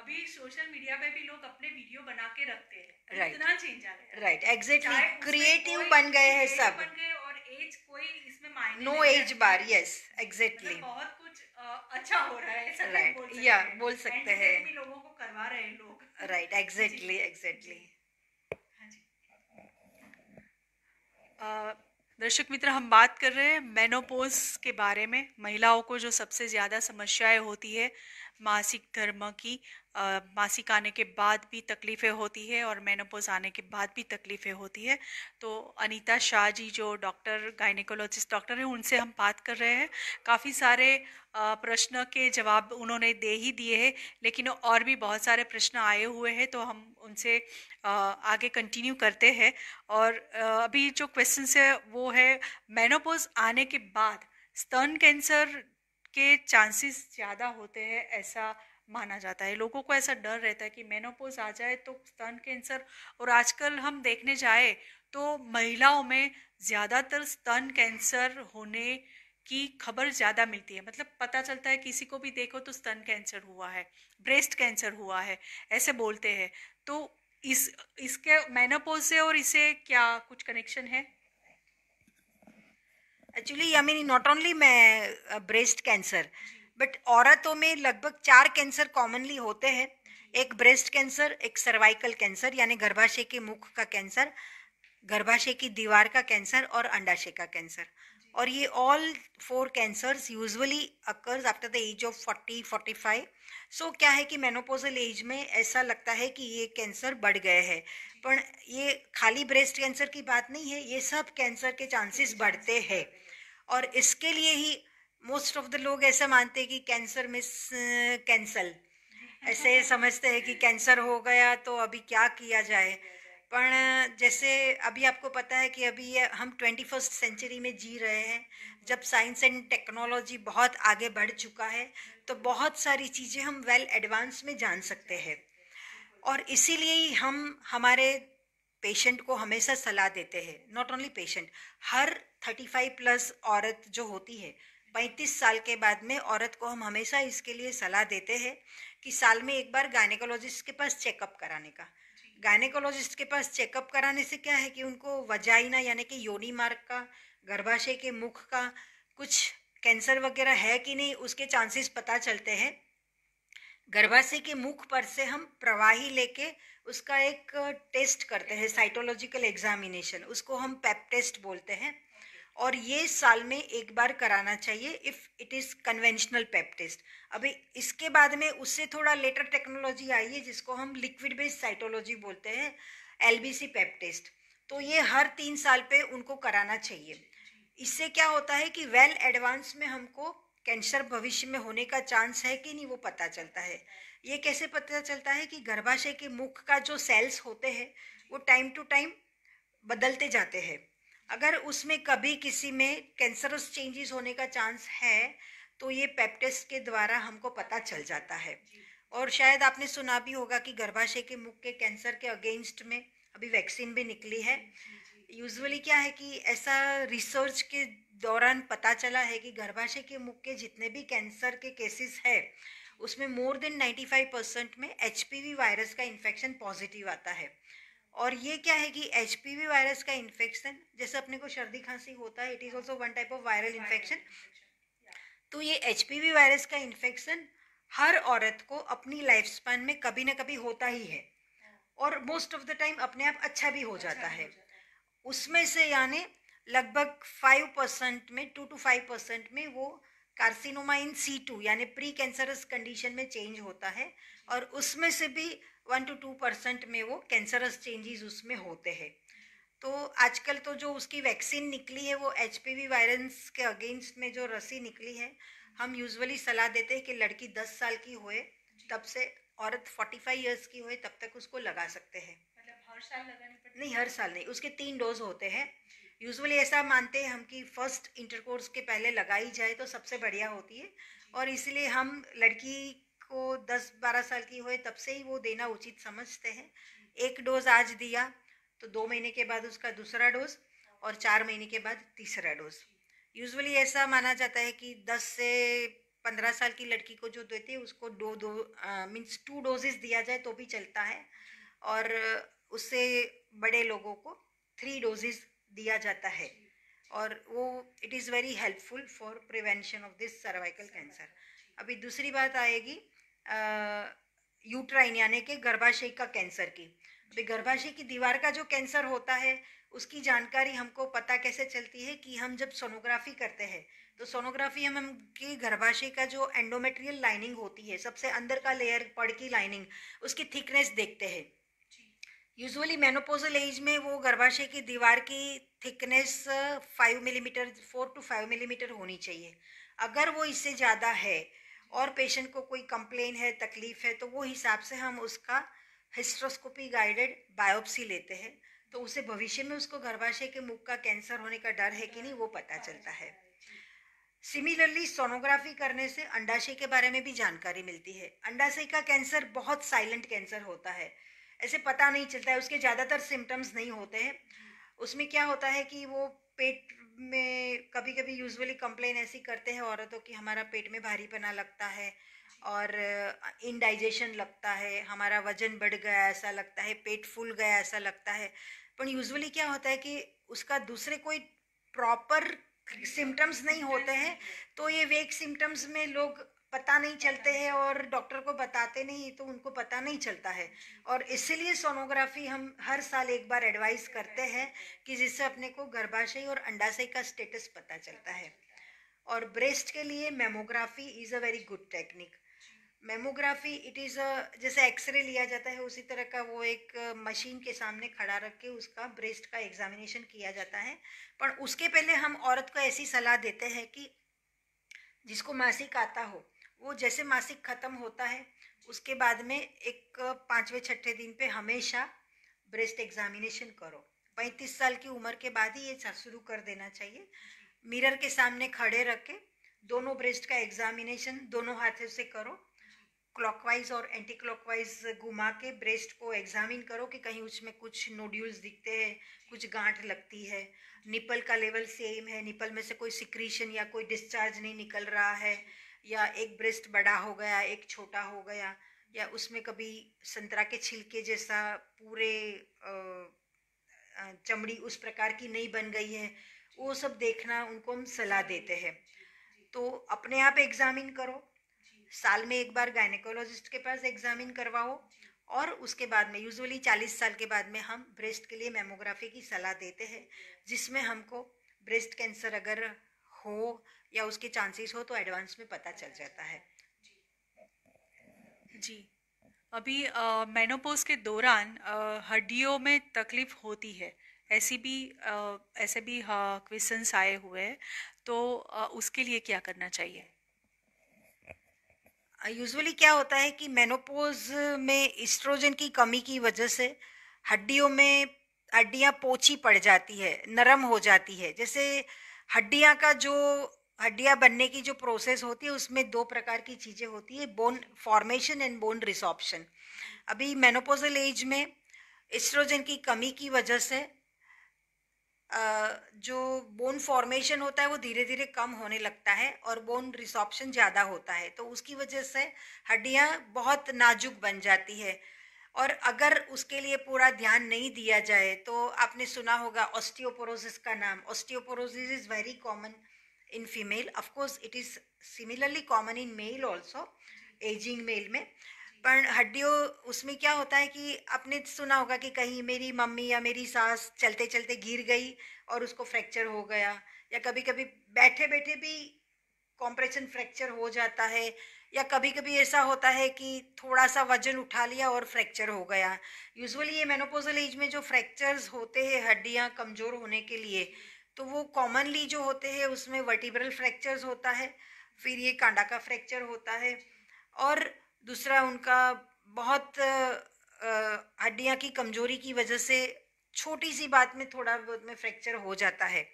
Speaker 1: अभी सोशल मीडिया पे भी लोग अपने वीडियो बना के रखते हैं right. इतना चेंज आ गया राइट
Speaker 2: एग्जैक्टली क्रिएटिव बन गए हैं सब बन
Speaker 1: गए और एज कोई इसमें मायने no age
Speaker 2: bar yes exactly
Speaker 1: बहुत कुछ अच्छा हो रहा है राइट या बोल सकते हैं लोगों को करवा रहे हैं लोग राइट एग्जैक्टली एग्जैक्टली दर्शक मित्र हम बात कर रहे हैं मेनोपोज के बारे में महिलाओं को जो सबसे ज़्यादा समस्याएं होती है मासिक धर्म की आ, मासिक आने के बाद भी तकलीफ़ें होती है और मेनोपोज आने के बाद भी तकलीफ़ें होती है तो अनीता शाह जी जो डॉक्टर गायनिकोलॉजिस्ट डॉक्टर हैं उनसे हम बात कर रहे हैं काफ़ी सारे प्रश्न के जवाब उन्होंने दे ही दिए हैं लेकिन और भी बहुत सारे प्रश्न आए हुए हैं तो हम उनसे आगे कंटिन्यू करते हैं और अभी जो क्वेश्चन है वो है मेनोपोज आने के बाद स्तन कैंसर के चांसेस ज़्यादा होते हैं ऐसा माना जाता है लोगों को ऐसा डर रहता है कि मेनोपोज आ जाए तो स्तन कैंसर और आजकल हम देखने जाए तो महिलाओं में ज़्यादातर स्तन कैंसर होने की खबर ज़्यादा मिलती है मतलब पता चलता है किसी को भी देखो तो स्तन कैंसर हुआ है ब्रेस्ट कैंसर हुआ है ऐसे बोलते हैं तो इस इसके मेनोपोज से और इसे क्या कुछ कनेक्शन है
Speaker 2: actually I mean not only मैं ब्रेस्ट कैंसर बट औरतों में लगभग चार कैंसर कॉमनली होते हैं एक ब्रेस्ट कैंसर एक सर्वाइकल कैंसर यानी गर्भाशय के मुख का कैंसर गर्भाशय की दीवार का कैंसर और अंडाशय का कैंसर और ये all four cancers usually occurs after the age of forty forty five so क्या है कि मेनोपोजल एज में ऐसा लगता है कि ये कैंसर बढ़ गए हैं पर ये खाली ब्रेस्ट कैंसर की बात नहीं है ये सब कैंसर के चांसेस बढ़ते हैं और इसके लिए ही मोस्ट ऑफ द लोग ऐसा मानते हैं कि कैंसर मिस कैंसल ऐसे [LAUGHS] समझते हैं कि कैंसर हो गया तो अभी क्या किया जाए पर जैसे अभी आपको पता है कि अभी हम ट्वेंटी फर्स्ट सेंचुरी में जी रहे हैं जब साइंस एंड टेक्नोलॉजी बहुत आगे बढ़ चुका है तो बहुत सारी चीज़ें हम वेल एडवांस में जान सकते हैं और इसीलिए ही हम हमारे पेशेंट को हमेशा सलाह देते हैं नॉट ओनली पेशेंट हर थर्टी फाइव प्लस औरत जो होती है पैंतीस साल के बाद में औरत को हम हमेशा इसके लिए सलाह देते हैं कि साल में एक बार गायनेकोलॉजिस्ट के पास चेकअप कराने का गायनेकोलॉजिस्ट के पास चेकअप कराने से क्या है कि उनको वजाइना यानी कि योनी मार्ग का गर्भाशय के मुख का कुछ कैंसर वगैरह है कि नहीं उसके चांसेस पता चलते हैं गर्भाशय के मुख पर से हम प्रवाही लेके उसका एक टेस्ट करते हैं साइटोलॉजिकल एग्जामिनेशन उसको हम पैप टेस्ट बोलते हैं और ये साल में एक बार कराना चाहिए if it is conventional pap test अभी इसके बाद में उससे थोड़ा लेटर टेक्नोलॉजी आई है जिसको हम लिक्विड बेस्ड साइटोलॉजी बोलते हैं एल बी पेप टेस्ट तो ये हर तीन साल पे उनको कराना चाहिए इससे क्या होता है कि वेल एडवांस में हमको कैंसर भविष्य में होने का चांस है कि नहीं वो पता चलता है ये कैसे पता चलता है कि गर्भाशय के मुख का जो सेल्स होते हैं वो टाइम टू टाइम बदलते जाते हैं अगर उसमें कभी किसी में कैंसरस चेंजेस होने का चांस है तो ये पेप्टेस्ट के द्वारा हमको पता चल जाता है और शायद आपने सुना भी होगा कि गर्भाशय के मुख के कैंसर के अगेंस्ट में अभी वैक्सीन भी निकली है यूजुअली क्या है कि ऐसा रिसर्च के दौरान पता चला है कि गर्भाशय के मुख के जितने भी कैंसर के केसेस है उसमें मोर देन 95 परसेंट में एच वायरस का इन्फेक्शन पॉजिटिव आता है और ये क्या है कि एच वायरस का इन्फेक्शन जैसे अपने को सर्दी खांसी होता है it is also one type of viral infection तो ये एच वायरस का इन्फेक्शन हर औरत को अपनी लाइफ स्पैन में कभी ना कभी होता ही है और मोस्ट ऑफ द टाइम अपने आप अच्छा भी अच्छा हो जाता है उसमें से यानी लगभग फाइव परसेंट में टू टू फाइव परसेंट में वो कार्सिनोमा इन सी टू यानी प्री कैंसरस कंडीशन में चेंज होता है और उसमें से भी वन टू टू परसेंट में वो कैंसरस चेंजेस उसमें होते हैं तो आजकल तो जो उसकी वैक्सीन निकली है वो एच वायरस के अगेंस्ट में जो रसी निकली है हम यूजुअली सलाह देते हैं कि लड़की दस साल की होए तब से औरत फोर्टी फाइव ईयर्स की होए तब तक उसको लगा सकते हैं मतलब हर साल लगाने नहीं हर साल नहीं उसके तीन डोज होते हैं यूजुअली ऐसा मानते हैं हम कि फर्स्ट इंटरकोर्स के पहले लगाई जाए तो सबसे बढ़िया होती है और इसलिए हम लड़की को दस बारह साल की हुए तब से ही वो देना उचित समझते हैं एक डोज आज दिया तो दो महीने के बाद उसका दूसरा डोज और चार महीने के बाद तीसरा डोज यूजुअली ऐसा माना जाता है कि दस से पंद्रह साल की लड़की को जो देते हैं उसको दो दो मीन्स टू डोजेज दिया जाए तो भी चलता है और उससे बड़े लोगों को थ्री डोजेज दिया जाता है और वो it is very helpful for prevention of this cervical cancer अभी दूसरी बात आएगी यूट्राइन यानी कि गर्भाशय का कैंसर की तो गर्भाशय की दीवार का जो कैंसर होता है उसकी जानकारी हमको पता कैसे चलती है कि हम जब सोनोग्राफी करते हैं तो सोनोग्राफी हम के गर्भाशय का जो एंडोमेट्रियल लाइनिंग होती है सबसे अंदर का लेयर पड़ की लाइनिंग उसकी थिकनेस देखते हैं यूजुअली मेनोपोजल एज में वो गर्भाशय की दीवार की thickness five millimetre four to five millimetre होनी चाहिए अगर वो इससे ज़्यादा है और पेशेंट को कोई कंप्लेन है तकलीफ़ है तो वो हिसाब से हम उसका हिस्ट्रोस्कोपी गाइडेड बायोप्सी लेते हैं तो उसे भविष्य में उसको गर्भाशय के मुख का कैंसर होने का डर है कि नहीं वो पता चलता है सिमिलरली सोनोग्राफी करने से अंडाशय के बारे में भी जानकारी मिलती है अंडाशय का कैंसर बहुत साइलेंट कैंसर होता है ऐसे पता नहीं चलता है उसके ज़्यादातर सिम्टम्स नहीं होते हैं उसमें क्या होता है कि वो पेट में कभी कभी यूजुअली कंप्लेन ऐसी करते हैं औरतों की हमारा पेट में भारी पना लगता है और इनडाइजेशन लगता है हमारा वजन बढ़ गया ऐसा लगता है पेट फूल गया ऐसा लगता है पर यूजुअली क्या होता है कि उसका दूसरे कोई प्रॉपर सिम्टम्स नहीं होते हैं तो ये वेक सिम्टम्स में लोग पता नहीं चलते हैं और डॉक्टर को बताते नहीं तो उनको पता नहीं चलता है और इसीलिए सोनोग्राफी हम हर साल एक बार एडवाइस करते हैं कि जिससे अपने को गर्भाशय और अंडाशय का स्टेटस पता चलता है और ब्रेस्ट के लिए mammography is a very good technique mammography it is a जैसे एक्सरे लिया जाता है उसी तरह का वो एक मशीन के सामने खड़ा रख के उसका ब्रेस्ट का एग्जामिनेशन किया जाता है पर उसके पहले हम औरत को ऐसी सलाह देते हैं कि जिसको मासिक आता हो वो जैसे मासिक ख़त्म होता है उसके बाद में एक पाँचवें छठे दिन पे हमेशा ब्रेस्ट एग्जामिनेशन करो पैंतीस साल की उम्र के बाद ही ये शुरू कर देना चाहिए मिरर के सामने खड़े रख के दोनों ब्रेस्ट का एग्जामिनेशन दोनों हाथों से करो क्लॉकवाइज और एंटी क्लॉकवाइज घुमा के ब्रेस्ट को एग्जामिन करो कि कहीं उसमें कुछ नोड्यूल्स दिखते हैं कुछ गांठ लगती है निपल का लेवल सेम है निपल में से कोई सिक्रीशन या कोई डिस्चार्ज नहीं निकल रहा है या एक ब्रेस्ट बड़ा हो गया एक छोटा हो गया या उसमें कभी संतरा के छिलके जैसा पूरे चमड़ी उस प्रकार की नहीं बन गई है वो सब देखना उनको हम सलाह देते हैं तो अपने आप एग्ज़ामिन करो साल में एक बार गायनेकोलॉजिस्ट के पास एग्ज़ामिन करवाओ और उसके बाद में यूजुअली चालीस साल के बाद में हम ब्रेस्ट के लिए मेमोग्राफी की सलाह देते हैं जिसमें हमको ब्रेस्ट कैंसर अगर हो या उसके चांसेस हो तो एडवांस में पता चल जाता है जी
Speaker 1: अभी मेनोपोज के दौरान हड्डियों में तकलीफ होती है ऐसी भी आ, ऐसे भी क्वेश्चंस आए हुए हैं तो आ, उसके लिए
Speaker 2: क्या करना चाहिए यूजुअली क्या होता है कि मेनोपोज में इस्ट्रोजन की कमी की वजह से हड्डियों में हड्डियाँ पोची पड़ जाती है नरम हो जाती है जैसे हड्डियाँ का जो हड्डियाँ बनने की जो प्रोसेस होती है उसमें दो प्रकार की चीज़ें होती है bone formation and bone resorption अभी मेनोपोजल एज में एस्ट्रोजन की कमी की वजह से जो बोन फॉर्मेशन होता है वो धीरे धीरे कम होने लगता है और बोन रिसॉप्शन ज़्यादा होता है तो उसकी वजह से हड्डियाँ बहुत नाजुक बन जाती है और अगर उसके लिए पूरा ध्यान नहीं दिया जाए तो आपने सुना होगा ऑस्टियोपोरोसिस का नाम osteoporosis is very common in female of course it is similarly common in male also ageing male में पर हड्डियों उसमें क्या होता है कि आपने सुना होगा कि कहीं मेरी मम्मी या मेरी सास चलते चलते गिर गई और उसको फ्रैक्चर हो गया या कभी कभी बैठे बैठे भी कॉम्प्रेशन फ्रैक्चर हो जाता है या कभी कभी ऐसा होता है कि थोड़ा सा वजन उठा लिया और फ्रैक्चर हो गया यूजुअली ये मेनोपोजल एज में जो फ्रैक्चर्स होते हैं हड्डियाँ कमज़ोर होने के लिए तो वो कॉमनली जो होते हैं उसमें वर्टिब्रल फ्रैक्चर्स होता है फिर ये कांडा का फ्रैक्चर होता है और दूसरा उनका बहुत हड्डियाँ की कमज़ोरी की वजह से छोटी सी बात में थोड़ा बहुत में फ्रैक्चर हो जाता है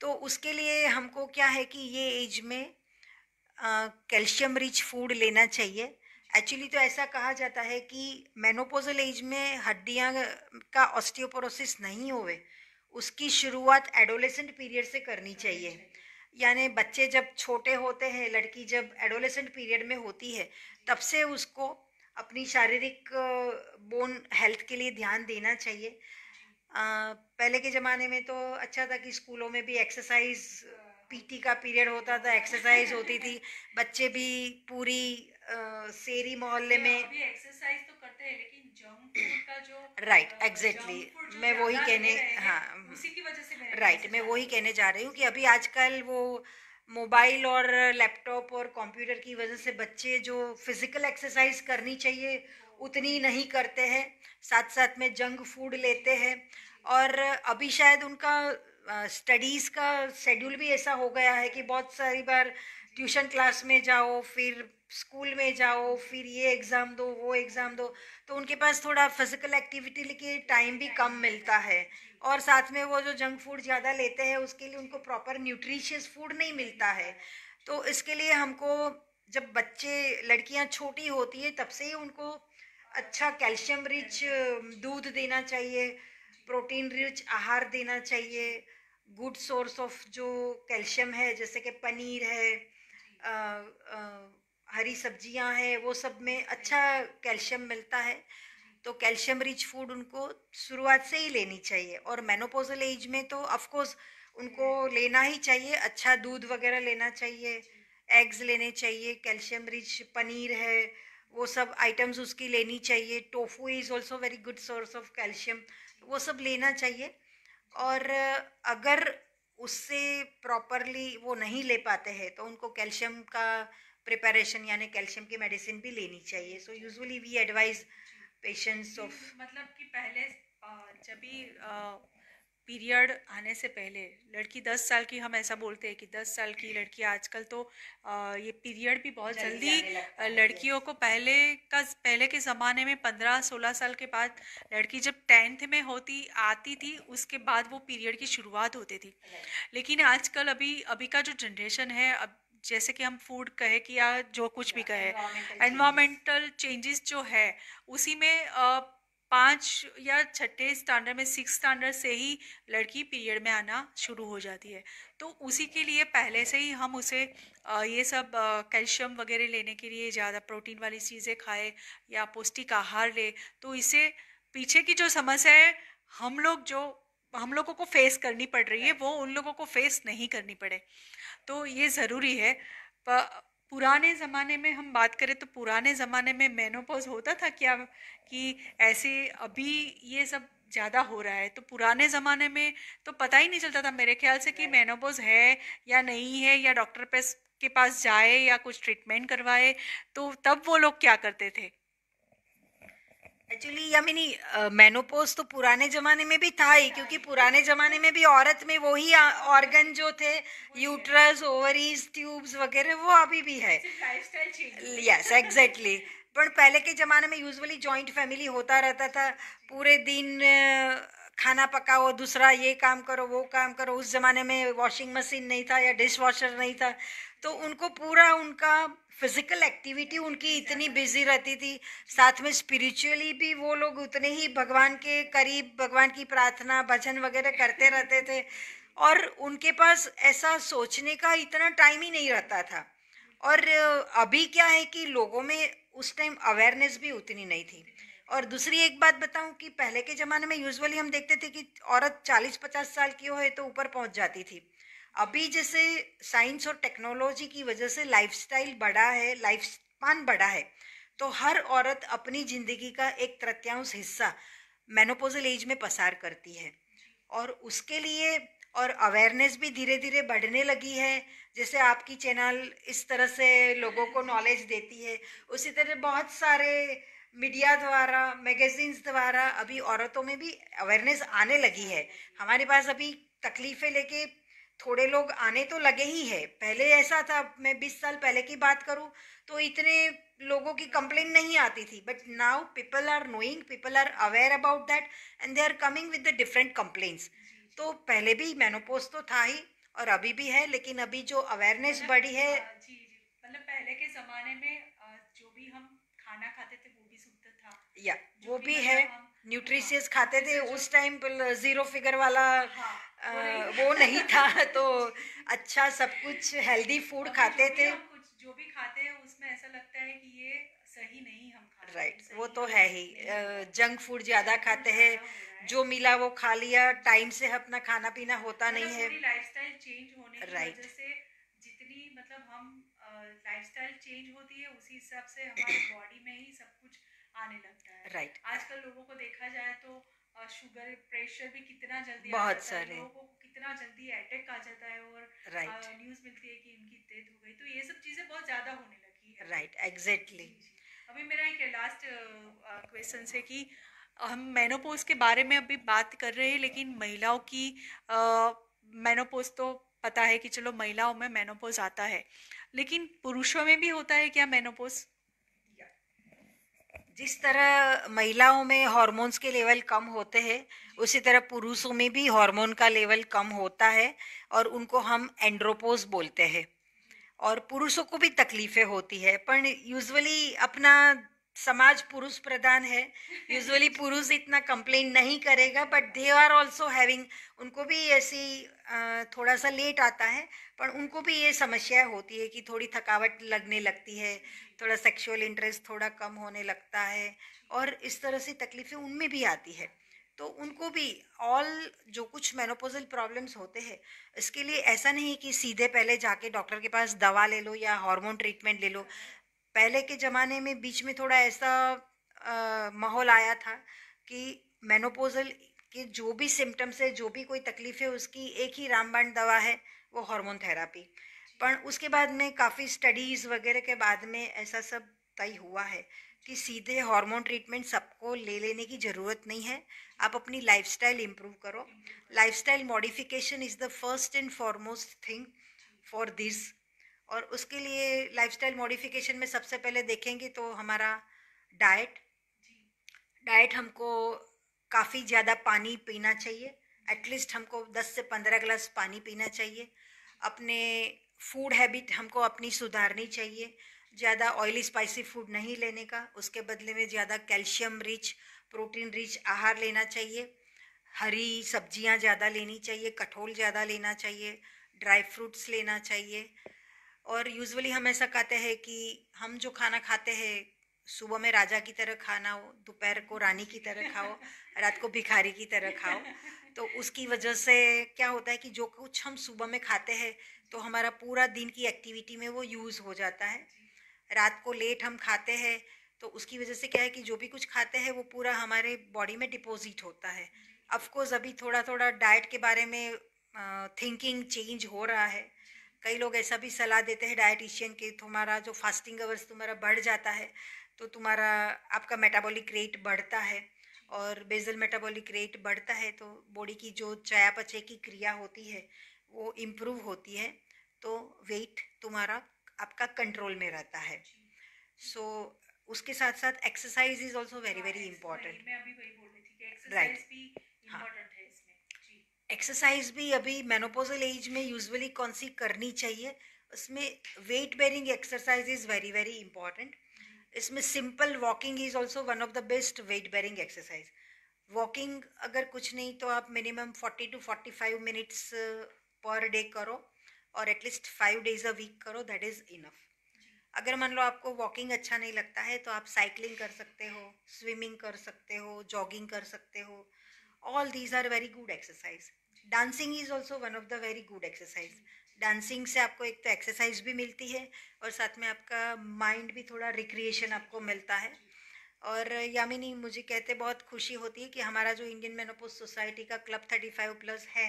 Speaker 2: तो उसके लिए हमको क्या है कि ये एज में कैल्शियम रिच फूड लेना चाहिए एक्चुअली तो ऐसा कहा जाता है कि मेनोपोजल एज में हड्डियाँ का ऑस्टियोपोरोसिस नहीं होवे उसकी शुरुआत एडोलेसेंट पीरियड से करनी चाहिए यानी बच्चे जब छोटे होते हैं लड़की जब एडोलेसेंट पीरियड में होती है तब से उसको अपनी शारीरिक बोन हेल्थ के लिए ध्यान देना चाहिए पहले के ज़माने में तो अच्छा था कि स्कूलों में भी एक्सरसाइज पीटी का पीरियड होता था एक्सरसाइज होती थी बच्चे भी पूरी आ, सेरी मोहल्ले में
Speaker 1: एक्सरसाइज तो करते हैं लेकिन जंक फूड का जो राइट right, एग्जैक्टली exactly. मैं वही कहने हाँ राइट right, मैं वही
Speaker 2: कहने जा रही हूँ कि अभी आजकल वो मोबाइल और लैपटॉप और कंप्यूटर की वजह से बच्चे जो फिजिकल एक्सरसाइज करनी चाहिए उतनी नहीं करते हैं साथ साथ में जंक फूड लेते हैं और अभी शायद उनका स्टडीज़ का शेड्यूल भी ऐसा हो गया है कि बहुत सारी बार ट्यूशन क्लास में जाओ फिर स्कूल में जाओ फिर ये एग्ज़ाम दो वो एग्ज़ाम दो तो उनके पास थोड़ा फिज़िकल एक्टिविटी के टाइम भी कम मिलता है और साथ में वो जो जंक फूड ज़्यादा लेते हैं उसके लिए उनको प्रॉपर न्यूट्रिशियस फूड नहीं मिलता है तो इसके लिए हमको जब बच्चे लड़कियां छोटी होती है तब से ही उनको अच्छा कैल्शियम रिच दूध देना चाहिए प्रोटीन रिच आहार देना चाहिए गुड सोर्स ऑफ जो कैल्शियम है जैसे कि पनीर है आ, आ, हरी सब्जियां हैं वो सब में अच्छा कैल्शियम मिलता है तो कैल्शियम रिच फूड उनको शुरुआत से ही लेनी चाहिए और मेनोपोजल एज में तो ऑफकोर्स उनको लेना ही चाहिए अच्छा दूध वगैरह लेना चाहिए एग्स लेने चाहिए कैल्शियम रिच पनीर है वो सब आइटम्स उसकी लेनी चाहिए tofu is also very good source of calcium वो सब लेना चाहिए और अगर उससे प्रॉपरली वो नहीं ले पाते हैं तो उनको कैल्शियम का प्रिपरेशन यानी कैल्शियम की मेडिसिन भी लेनी चाहिए so usually we advise patients of
Speaker 1: मतलब कि पहले जब भी पीरियड आने से पहले लड़की दस साल की हम ऐसा बोलते हैं कि दस साल की लड़की आजकल तो ये पीरियड भी बहुत जल्दी लड़कियों को पहले का पहले के ज़माने में पंद्रह सोलह साल के बाद लड़की जब टेंथ में होती आती थी उसके बाद वो पीरियड की शुरुआत होती थी लेकिन आजकल अभी अभी का जो जनरेशन है अब जैसे कि हम फूड कहे कि या जो कुछ भी कहे एनवायरमेंटल चेंजेस जो है उसी में पाँच या छठे स्टैंडर्ड में सिक्स स्टैंडर्ड से ही लड़की पीरियड में आना शुरू हो जाती है तो उसी के लिए पहले से ही हम उसे ये सब कैल्शियम वगैरह लेने के लिए ज़्यादा प्रोटीन वाली चीज़ें खाए या पौष्टिक आहार ले तो इसे पीछे की जो समस्या है हम लोग जो हम लोगों को फेस करनी पड़ रही है वो उन लोगों को फेस नहीं करनी पड़े तो ये ज़रूरी है पुराने ज़माने में हम बात करें तो पुराने ज़माने में मेनोपॉज होता था क्या कि ऐसे अभी ये सब ज़्यादा हो रहा है तो पुराने ज़माने में तो पता ही नहीं चलता था मेरे ख्याल से कि मेनोपॉज है या नहीं है या डॉक्टर पे के पास जाए या कुछ ट्रीटमेंट करवाए तो तब वो लोग क्या करते थे
Speaker 2: एक्चुअली मिनी मेनोपोज तो पुराने जमाने में भी था ही क्योंकि पुराने जमाने में भी औरत में वही ऑर्गन uh, जो थे यूट्रस ओवरीज ट्यूब्स वगैरह वो अभी भी है
Speaker 1: यस एग्जैक्टली
Speaker 2: पर पहले के ज़माने में यूजुअली जॉइंट फैमिली होता रहता था पूरे दिन uh, खाना पकाओ दूसरा ये काम करो वो काम करो उस ज़माने में वॉशिंग मशीन नहीं था या डिश वॉशर नहीं था तो उनको पूरा उनका फिजिकल एक्टिविटी उनकी इतनी बिजी रहती थी साथ में स्पिरिचुअली भी वो लोग उतने ही भगवान के करीब भगवान की प्रार्थना भजन वगैरह करते रहते थे और उनके पास ऐसा सोचने का इतना टाइम ही नहीं रहता था और अभी क्या है कि लोगों में उस टाइम अवेयरनेस भी उतनी नहीं थी और दूसरी एक बात बताऊं कि पहले के ज़माने में यूजुअली हम देखते थे कि औरत 40-50 साल की हो है तो ऊपर पहुंच जाती थी अभी जैसे साइंस और टेक्नोलॉजी की वजह से लाइफस्टाइल बढ़ा है लाइफ स्पान बढ़ा है तो हर औरत अपनी ज़िंदगी का एक तृतीयांश हिस्सा मेनोपोजल एज में पसार करती है और उसके लिए और अवेयरनेस भी धीरे धीरे बढ़ने लगी है जैसे आपकी चैनल इस तरह से लोगों को नॉलेज देती है उसी तरह बहुत सारे मीडिया द्वारा मैगजीन्स द्वारा अभी औरतों में भी अवेयरनेस आने लगी है हमारे पास अभी तकलीफ़ें लेके थोड़े लोग आने तो लगे ही है पहले ऐसा था मैं बीस साल पहले की बात करूँ तो इतने लोगों की कंप्लेन नहीं आती थी but now people are knowing people are aware about that and they are coming with the different complains तो पहले भी मैनोपोज तो था ही और अभी भी है लेकिन अभी जो अवेयरनेस मतलब, बढ़ी है
Speaker 1: हाँ, मतलब पहले के ज़माने में जो भी हम खाना खाते थे वो भी सुनते था
Speaker 2: या वो भी, भी मतलब है न्यूट्रिशियस हाँ, हाँ। खाते थे उस टाइम जीरो फिगर वाला हाँ, वो नहीं था [LAUGHS] तो अच्छा सब कुछ हेल्दी फूड खाते थे
Speaker 1: कुछ जो भी खाते हैं उसमें ऐसा लगता है कि ये सही नहीं हम खा
Speaker 2: राइट वो तो है ही जंक फूड ज़्यादा खाते हैं जो मिला वो खा लिया टाइम से अपना खाना पीना होता मतलब नहीं है
Speaker 1: लाइफस्टाइल चेंज होने राइट जितनी मतलब हम लाइफस्टाइल चेंज होती है उसी हिसाब से बॉडी में ही सब कुछ आने लगता है राइट आजकल लोगों को देखा जाए तो शुगर प्रेशर भी कितना जल्दी बहुत सारे लोगों को कितना जल्दी अटैक आ जाता है और राइट right. न्यूज मिलती है कि इनकी डेथ हो गई तो ये सब चीजें बहुत ज्यादा होने
Speaker 2: लगी है राइट right, एग्जैक्टली exactly.
Speaker 1: अभी मेरा एक लास्ट क्वेश्चन है कि हम मेनोपोज के बारे में अभी बात कर रहे हैं लेकिन महिलाओं की मेनोपोज तो पता है कि चलो महिलाओं में मेनोपोज आता है
Speaker 2: लेकिन पुरुषों में भी होता है क्या मेनोपोज जिस तरह महिलाओं में हॉर्मोन्स के लेवल कम होते हैं उसी तरह पुरुषों में भी हार्मोन का लेवल कम होता है और उनको हम एंड्रोपोज बोलते हैं और पुरुषों को भी तकलीफ़ें होती है पर यूजुअली अपना समाज पुरुष प्रधान है यूजुअली पुरुष इतना कंप्लेन नहीं करेगा but they are also having उनको भी ऐसी थोड़ा सा लेट आता है पर उनको भी ये समस्या होती है कि थोड़ी थकावट लगने लगती है थोड़ा सेक्सुअल इंटरेस्ट थोड़ा कम होने लगता है और इस तरह से तकलीफ़ें उनमें भी आती है तो उनको भी ऑल जो कुछ मेनोपोजल प्रॉब्लम्स होते हैं इसके लिए ऐसा नहीं कि सीधे पहले जाके डॉक्टर के पास दवा ले लो या हार्मोन ट्रीटमेंट ले लो पहले के ज़माने में बीच में थोड़ा ऐसा माहौल आया था कि मेनोपोजल के जो भी सिम्टम्स है जो भी कोई तकलीफ है उसकी एक ही रामबाण दवा है वो हार्मोन थेरापी पर उसके बाद में काफ़ी स्टडीज़ वगैरह के बाद में ऐसा सब तय हुआ है कि सीधे हार्मोन ट्रीटमेंट सबको ले लेने की ज़रूरत नहीं है आप अपनी लाइफस्टाइल इम्प्रूव करो lifestyle modification is the first and foremost thing for this और उसके लिए लाइफस्टाइल मॉडिफिकेशन में सबसे पहले देखेंगे तो हमारा डाइट डाइट हमको काफ़ी ज़्यादा पानी पीना चाहिए एटलीस्ट हमको 10 से 15 ग्लास पानी पीना चाहिए अपने फूड हैबिट हमको अपनी सुधारनी चाहिए ज़्यादा ऑयली स्पाइसी फूड नहीं लेने का उसके बदले में ज़्यादा कैल्शियम रिच प्रोटीन रिच आहार लेना चाहिए हरी सब्जियां ज़्यादा लेनी चाहिए कठोल ज़्यादा लेना चाहिए ड्राई फ्रूट्स लेना चाहिए और यूजुअली हम ऐसा कहते हैं कि हम जो खाना खाते हैं सुबह में राजा की तरह खाना हो दोपहर को रानी की तरह खाओ [LAUGHS] रात को भिखारी की तरह खाओ तो उसकी वजह से क्या होता है कि जो कुछ हम सुबह में खाते हैं तो हमारा पूरा दिन की एक्टिविटी में वो यूज़ हो जाता है रात को लेट हम खाते हैं तो उसकी वजह से क्या है कि जो भी कुछ खाते हैं वो पूरा हमारे बॉडी में डिपॉजिट होता है अफकोर्स अभी थोड़ा थोड़ा डाइट के बारे में थिंकिंग चेंज हो रहा है कई लोग ऐसा भी सलाह देते हैं डायटिशियन के तुम्हारा जो फास्टिंग आवर्स तुम्हारा बढ़ जाता है तो तुम्हारा आपका मेटाबॉलिक रेट बढ़ता है और बेजल मेटाबॉलिक रेट बढ़ता है तो बॉडी की जो चयापचय की क्रिया होती है वो इम्प्रूव होती है तो वेट तुम्हारा आपका कंट्रोल में रहता है सो so, उसके साथ साथ exercise is also very very
Speaker 1: important right हाँ
Speaker 2: एक्सरसाइज भी अभी मेनोपोजल एज में यूजुअली कौन सी करनी चाहिए उसमें weight bearing exercise is very very important इसमें simple walking is also one of the best weight bearing exercise walking अगर कुछ नहीं तो आप minimum forty to forty five minutes per day करो और at least five days a week करो that is enough अगर मान लो आपको वॉकिंग अच्छा नहीं लगता है तो आप साइकिलिंग कर सकते हो स्विमिंग कर सकते हो जॉगिंग कर सकते हो all these are very good exercise dancing is also one of the very good exercise dancing से आपको एक तो एक्सरसाइज भी मिलती है और साथ में आपका माइंड भी थोड़ा रिक्रिएशन आपको मिलता है और यामिनी मुझे कहते बहुत खुशी होती है कि हमारा जो इंडियन मेनोपोज सोसाइटी का क्लब थर्टी फाइव प्लस है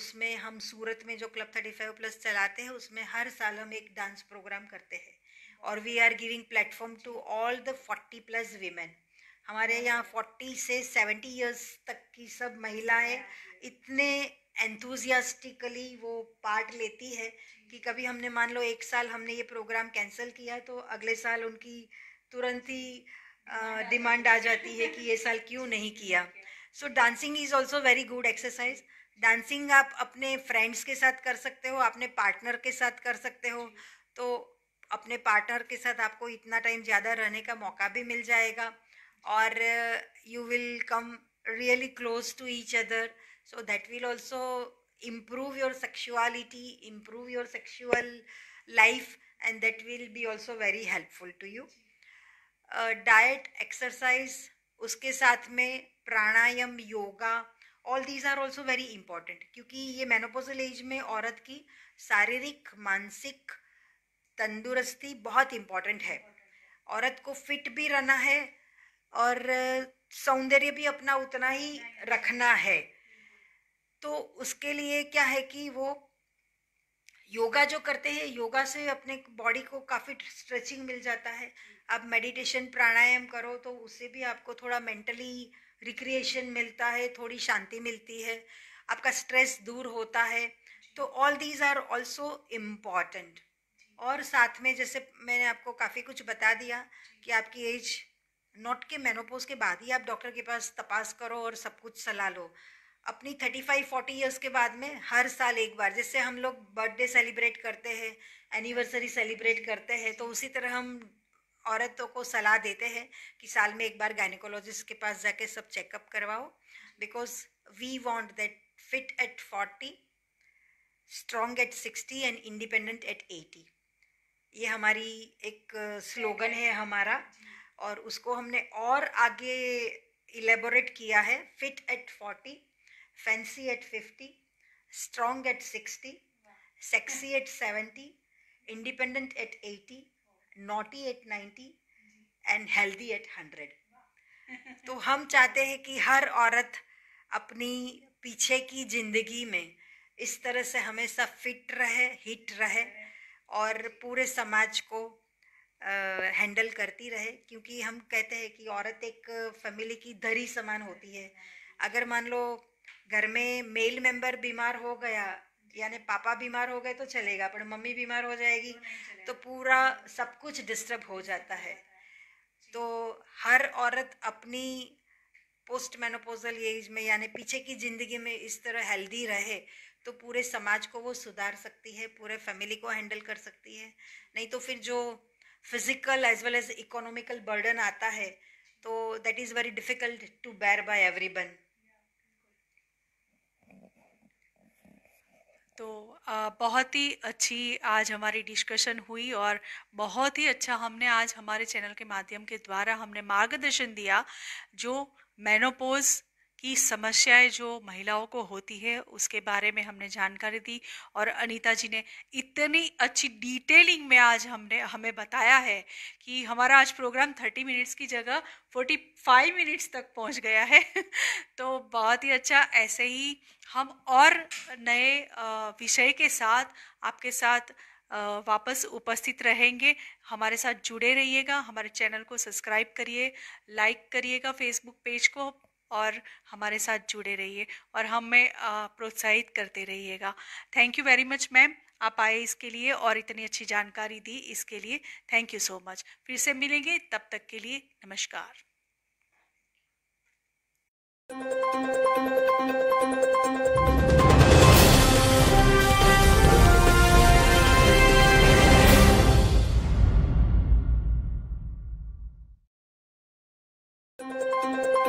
Speaker 2: उसमें हम सूरत में जो क्लब थर्टी फाइव प्लस चलाते हैं उसमें हर साल हम एक डांस प्रोग्राम करते हैं और we are giving platform to all the forty plus women हमारे यहाँ फोर्टी से सेवेंटी इयर्स तक की सब महिलाएं इतने एंथुजियास्टिकली वो पार्ट लेती है कि कभी हमने मान लो एक साल हमने ये प्रोग्राम कैंसिल किया तो अगले साल उनकी तुरंत ही डिमांड आ जाती है कि ये साल क्यों नहीं [LAUGHS] किया so dancing is also very good exercise dancing आप अपने फ्रेंड्स के साथ कर सकते हो अपने पार्टनर के साथ कर सकते हो तो अपने पार्टनर के साथ आपको इतना टाइम ज़्यादा रहने का मौका भी मिल जाएगा or uh, you will come really close to each other so that will also improve your sexuality improve your sexual life and that will be also very helpful to you diet exercise उसके साथ में pranayama yoga all these are also very important क्योंकि ये menopausal as में औरत की शारीरिक मानसिक तंदुरुस्ती बहुत इम्पॉर्टेंट है औरत को फिट भी रहना है और सौंदर्य भी अपना उतना ही रखना है तो उसके लिए क्या है कि वो योगा जो करते हैं योगा से अपने बॉडी को काफ़ी स्ट्रेचिंग मिल जाता है आप मेडिटेशन प्राणायाम करो तो उससे भी आपको थोड़ा मेंटली रिक्रिएशन मिलता है थोड़ी शांति मिलती है आपका स्ट्रेस दूर होता है तो all these are also important और साथ में जैसे मैंने आपको काफ़ी कुछ बता दिया कि आपकी एज नॉट के मेनोपोज के बाद ही आप डॉक्टर के पास तपास करो और सब कुछ सलाह लो अपनी थर्टी फाइव फोर्टी ईयर्स के बाद में हर साल एक बार जैसे हम लोग बर्थडे सेलिब्रेट करते हैं एनिवर्सरी सेलिब्रेट करते हैं तो उसी तरह हम औरतों को सलाह देते हैं कि साल में एक बार गायनिकोलॉजिस्ट के पास जाके सब चेकअप करवाओ because we want that fit at forty strong at sixty and independent at eighty ये हमारी एक स्लोगन uh, है हमारा और उसको हमने और आगे इलेबोरेट किया है fit at forty fancy at fifty strong at sixty sexy at seventy independent at eighty naughty at ninety and healthy at hundred तो हम चाहते हैं कि हर औरत अपनी पीछे की जिंदगी में इस तरह से हमेशा फिट रहे हिट रहे और पूरे समाज को हैंडल करती रहे क्योंकि हम कहते हैं कि औरत एक फैमिली की दरी समान होती है अगर मान लो घर में मेल मेंबर बीमार हो गया यानी पापा बीमार हो गए तो चलेगा पर मम्मी बीमार हो जाएगी तो पूरा सब कुछ डिस्टर्ब हो जाता है तो हर औरत अपनी पोस्ट मेनोपोजल एज में यानी पीछे की ज़िंदगी में इस तरह हेल्दी रहे तो पूरे समाज को वो सुधार सकती है पूरे फैमिली को हैंडल कर सकती है नहीं तो फिर जो physical as well as economical burden आता है तो that is very difficult to bear by everyone
Speaker 1: तो बहुत ही अच्छी आज हमारी डिस्कशन हुई और बहुत ही अच्छा हमने आज हमारे चैनल के माध्यम के द्वारा हमने मार्गदर्शन दिया जो मेनोपोज़ की समस्याएं जो महिलाओं को होती है उसके बारे में हमने जानकारी दी और अनीता जी ने इतनी अच्छी डिटेलिंग में आज हमने हमें बताया है कि हमारा आज प्रोग्राम 30 मिनट्स की जगह 45 मिनट्स तक पहुंच गया है [LAUGHS] तो बहुत ही अच्छा ऐसे ही हम और नए विषय के साथ आपके साथ वापस उपस्थित रहेंगे हमारे साथ जुड़े रहिएगा हमारे चैनल को सब्सक्राइब करिए लाइक करिएगा फेसबुक पेज को और हमारे साथ जुड़े रहिए और हमें प्रोत्साहित करते रहिएगा thank you very much ma'am आप आए इसके लिए और इतनी अच्छी जानकारी दी इसके लिए थैंक यू सो मच फिर से मिलेंगे तब तक के लिए नमस्कार thank you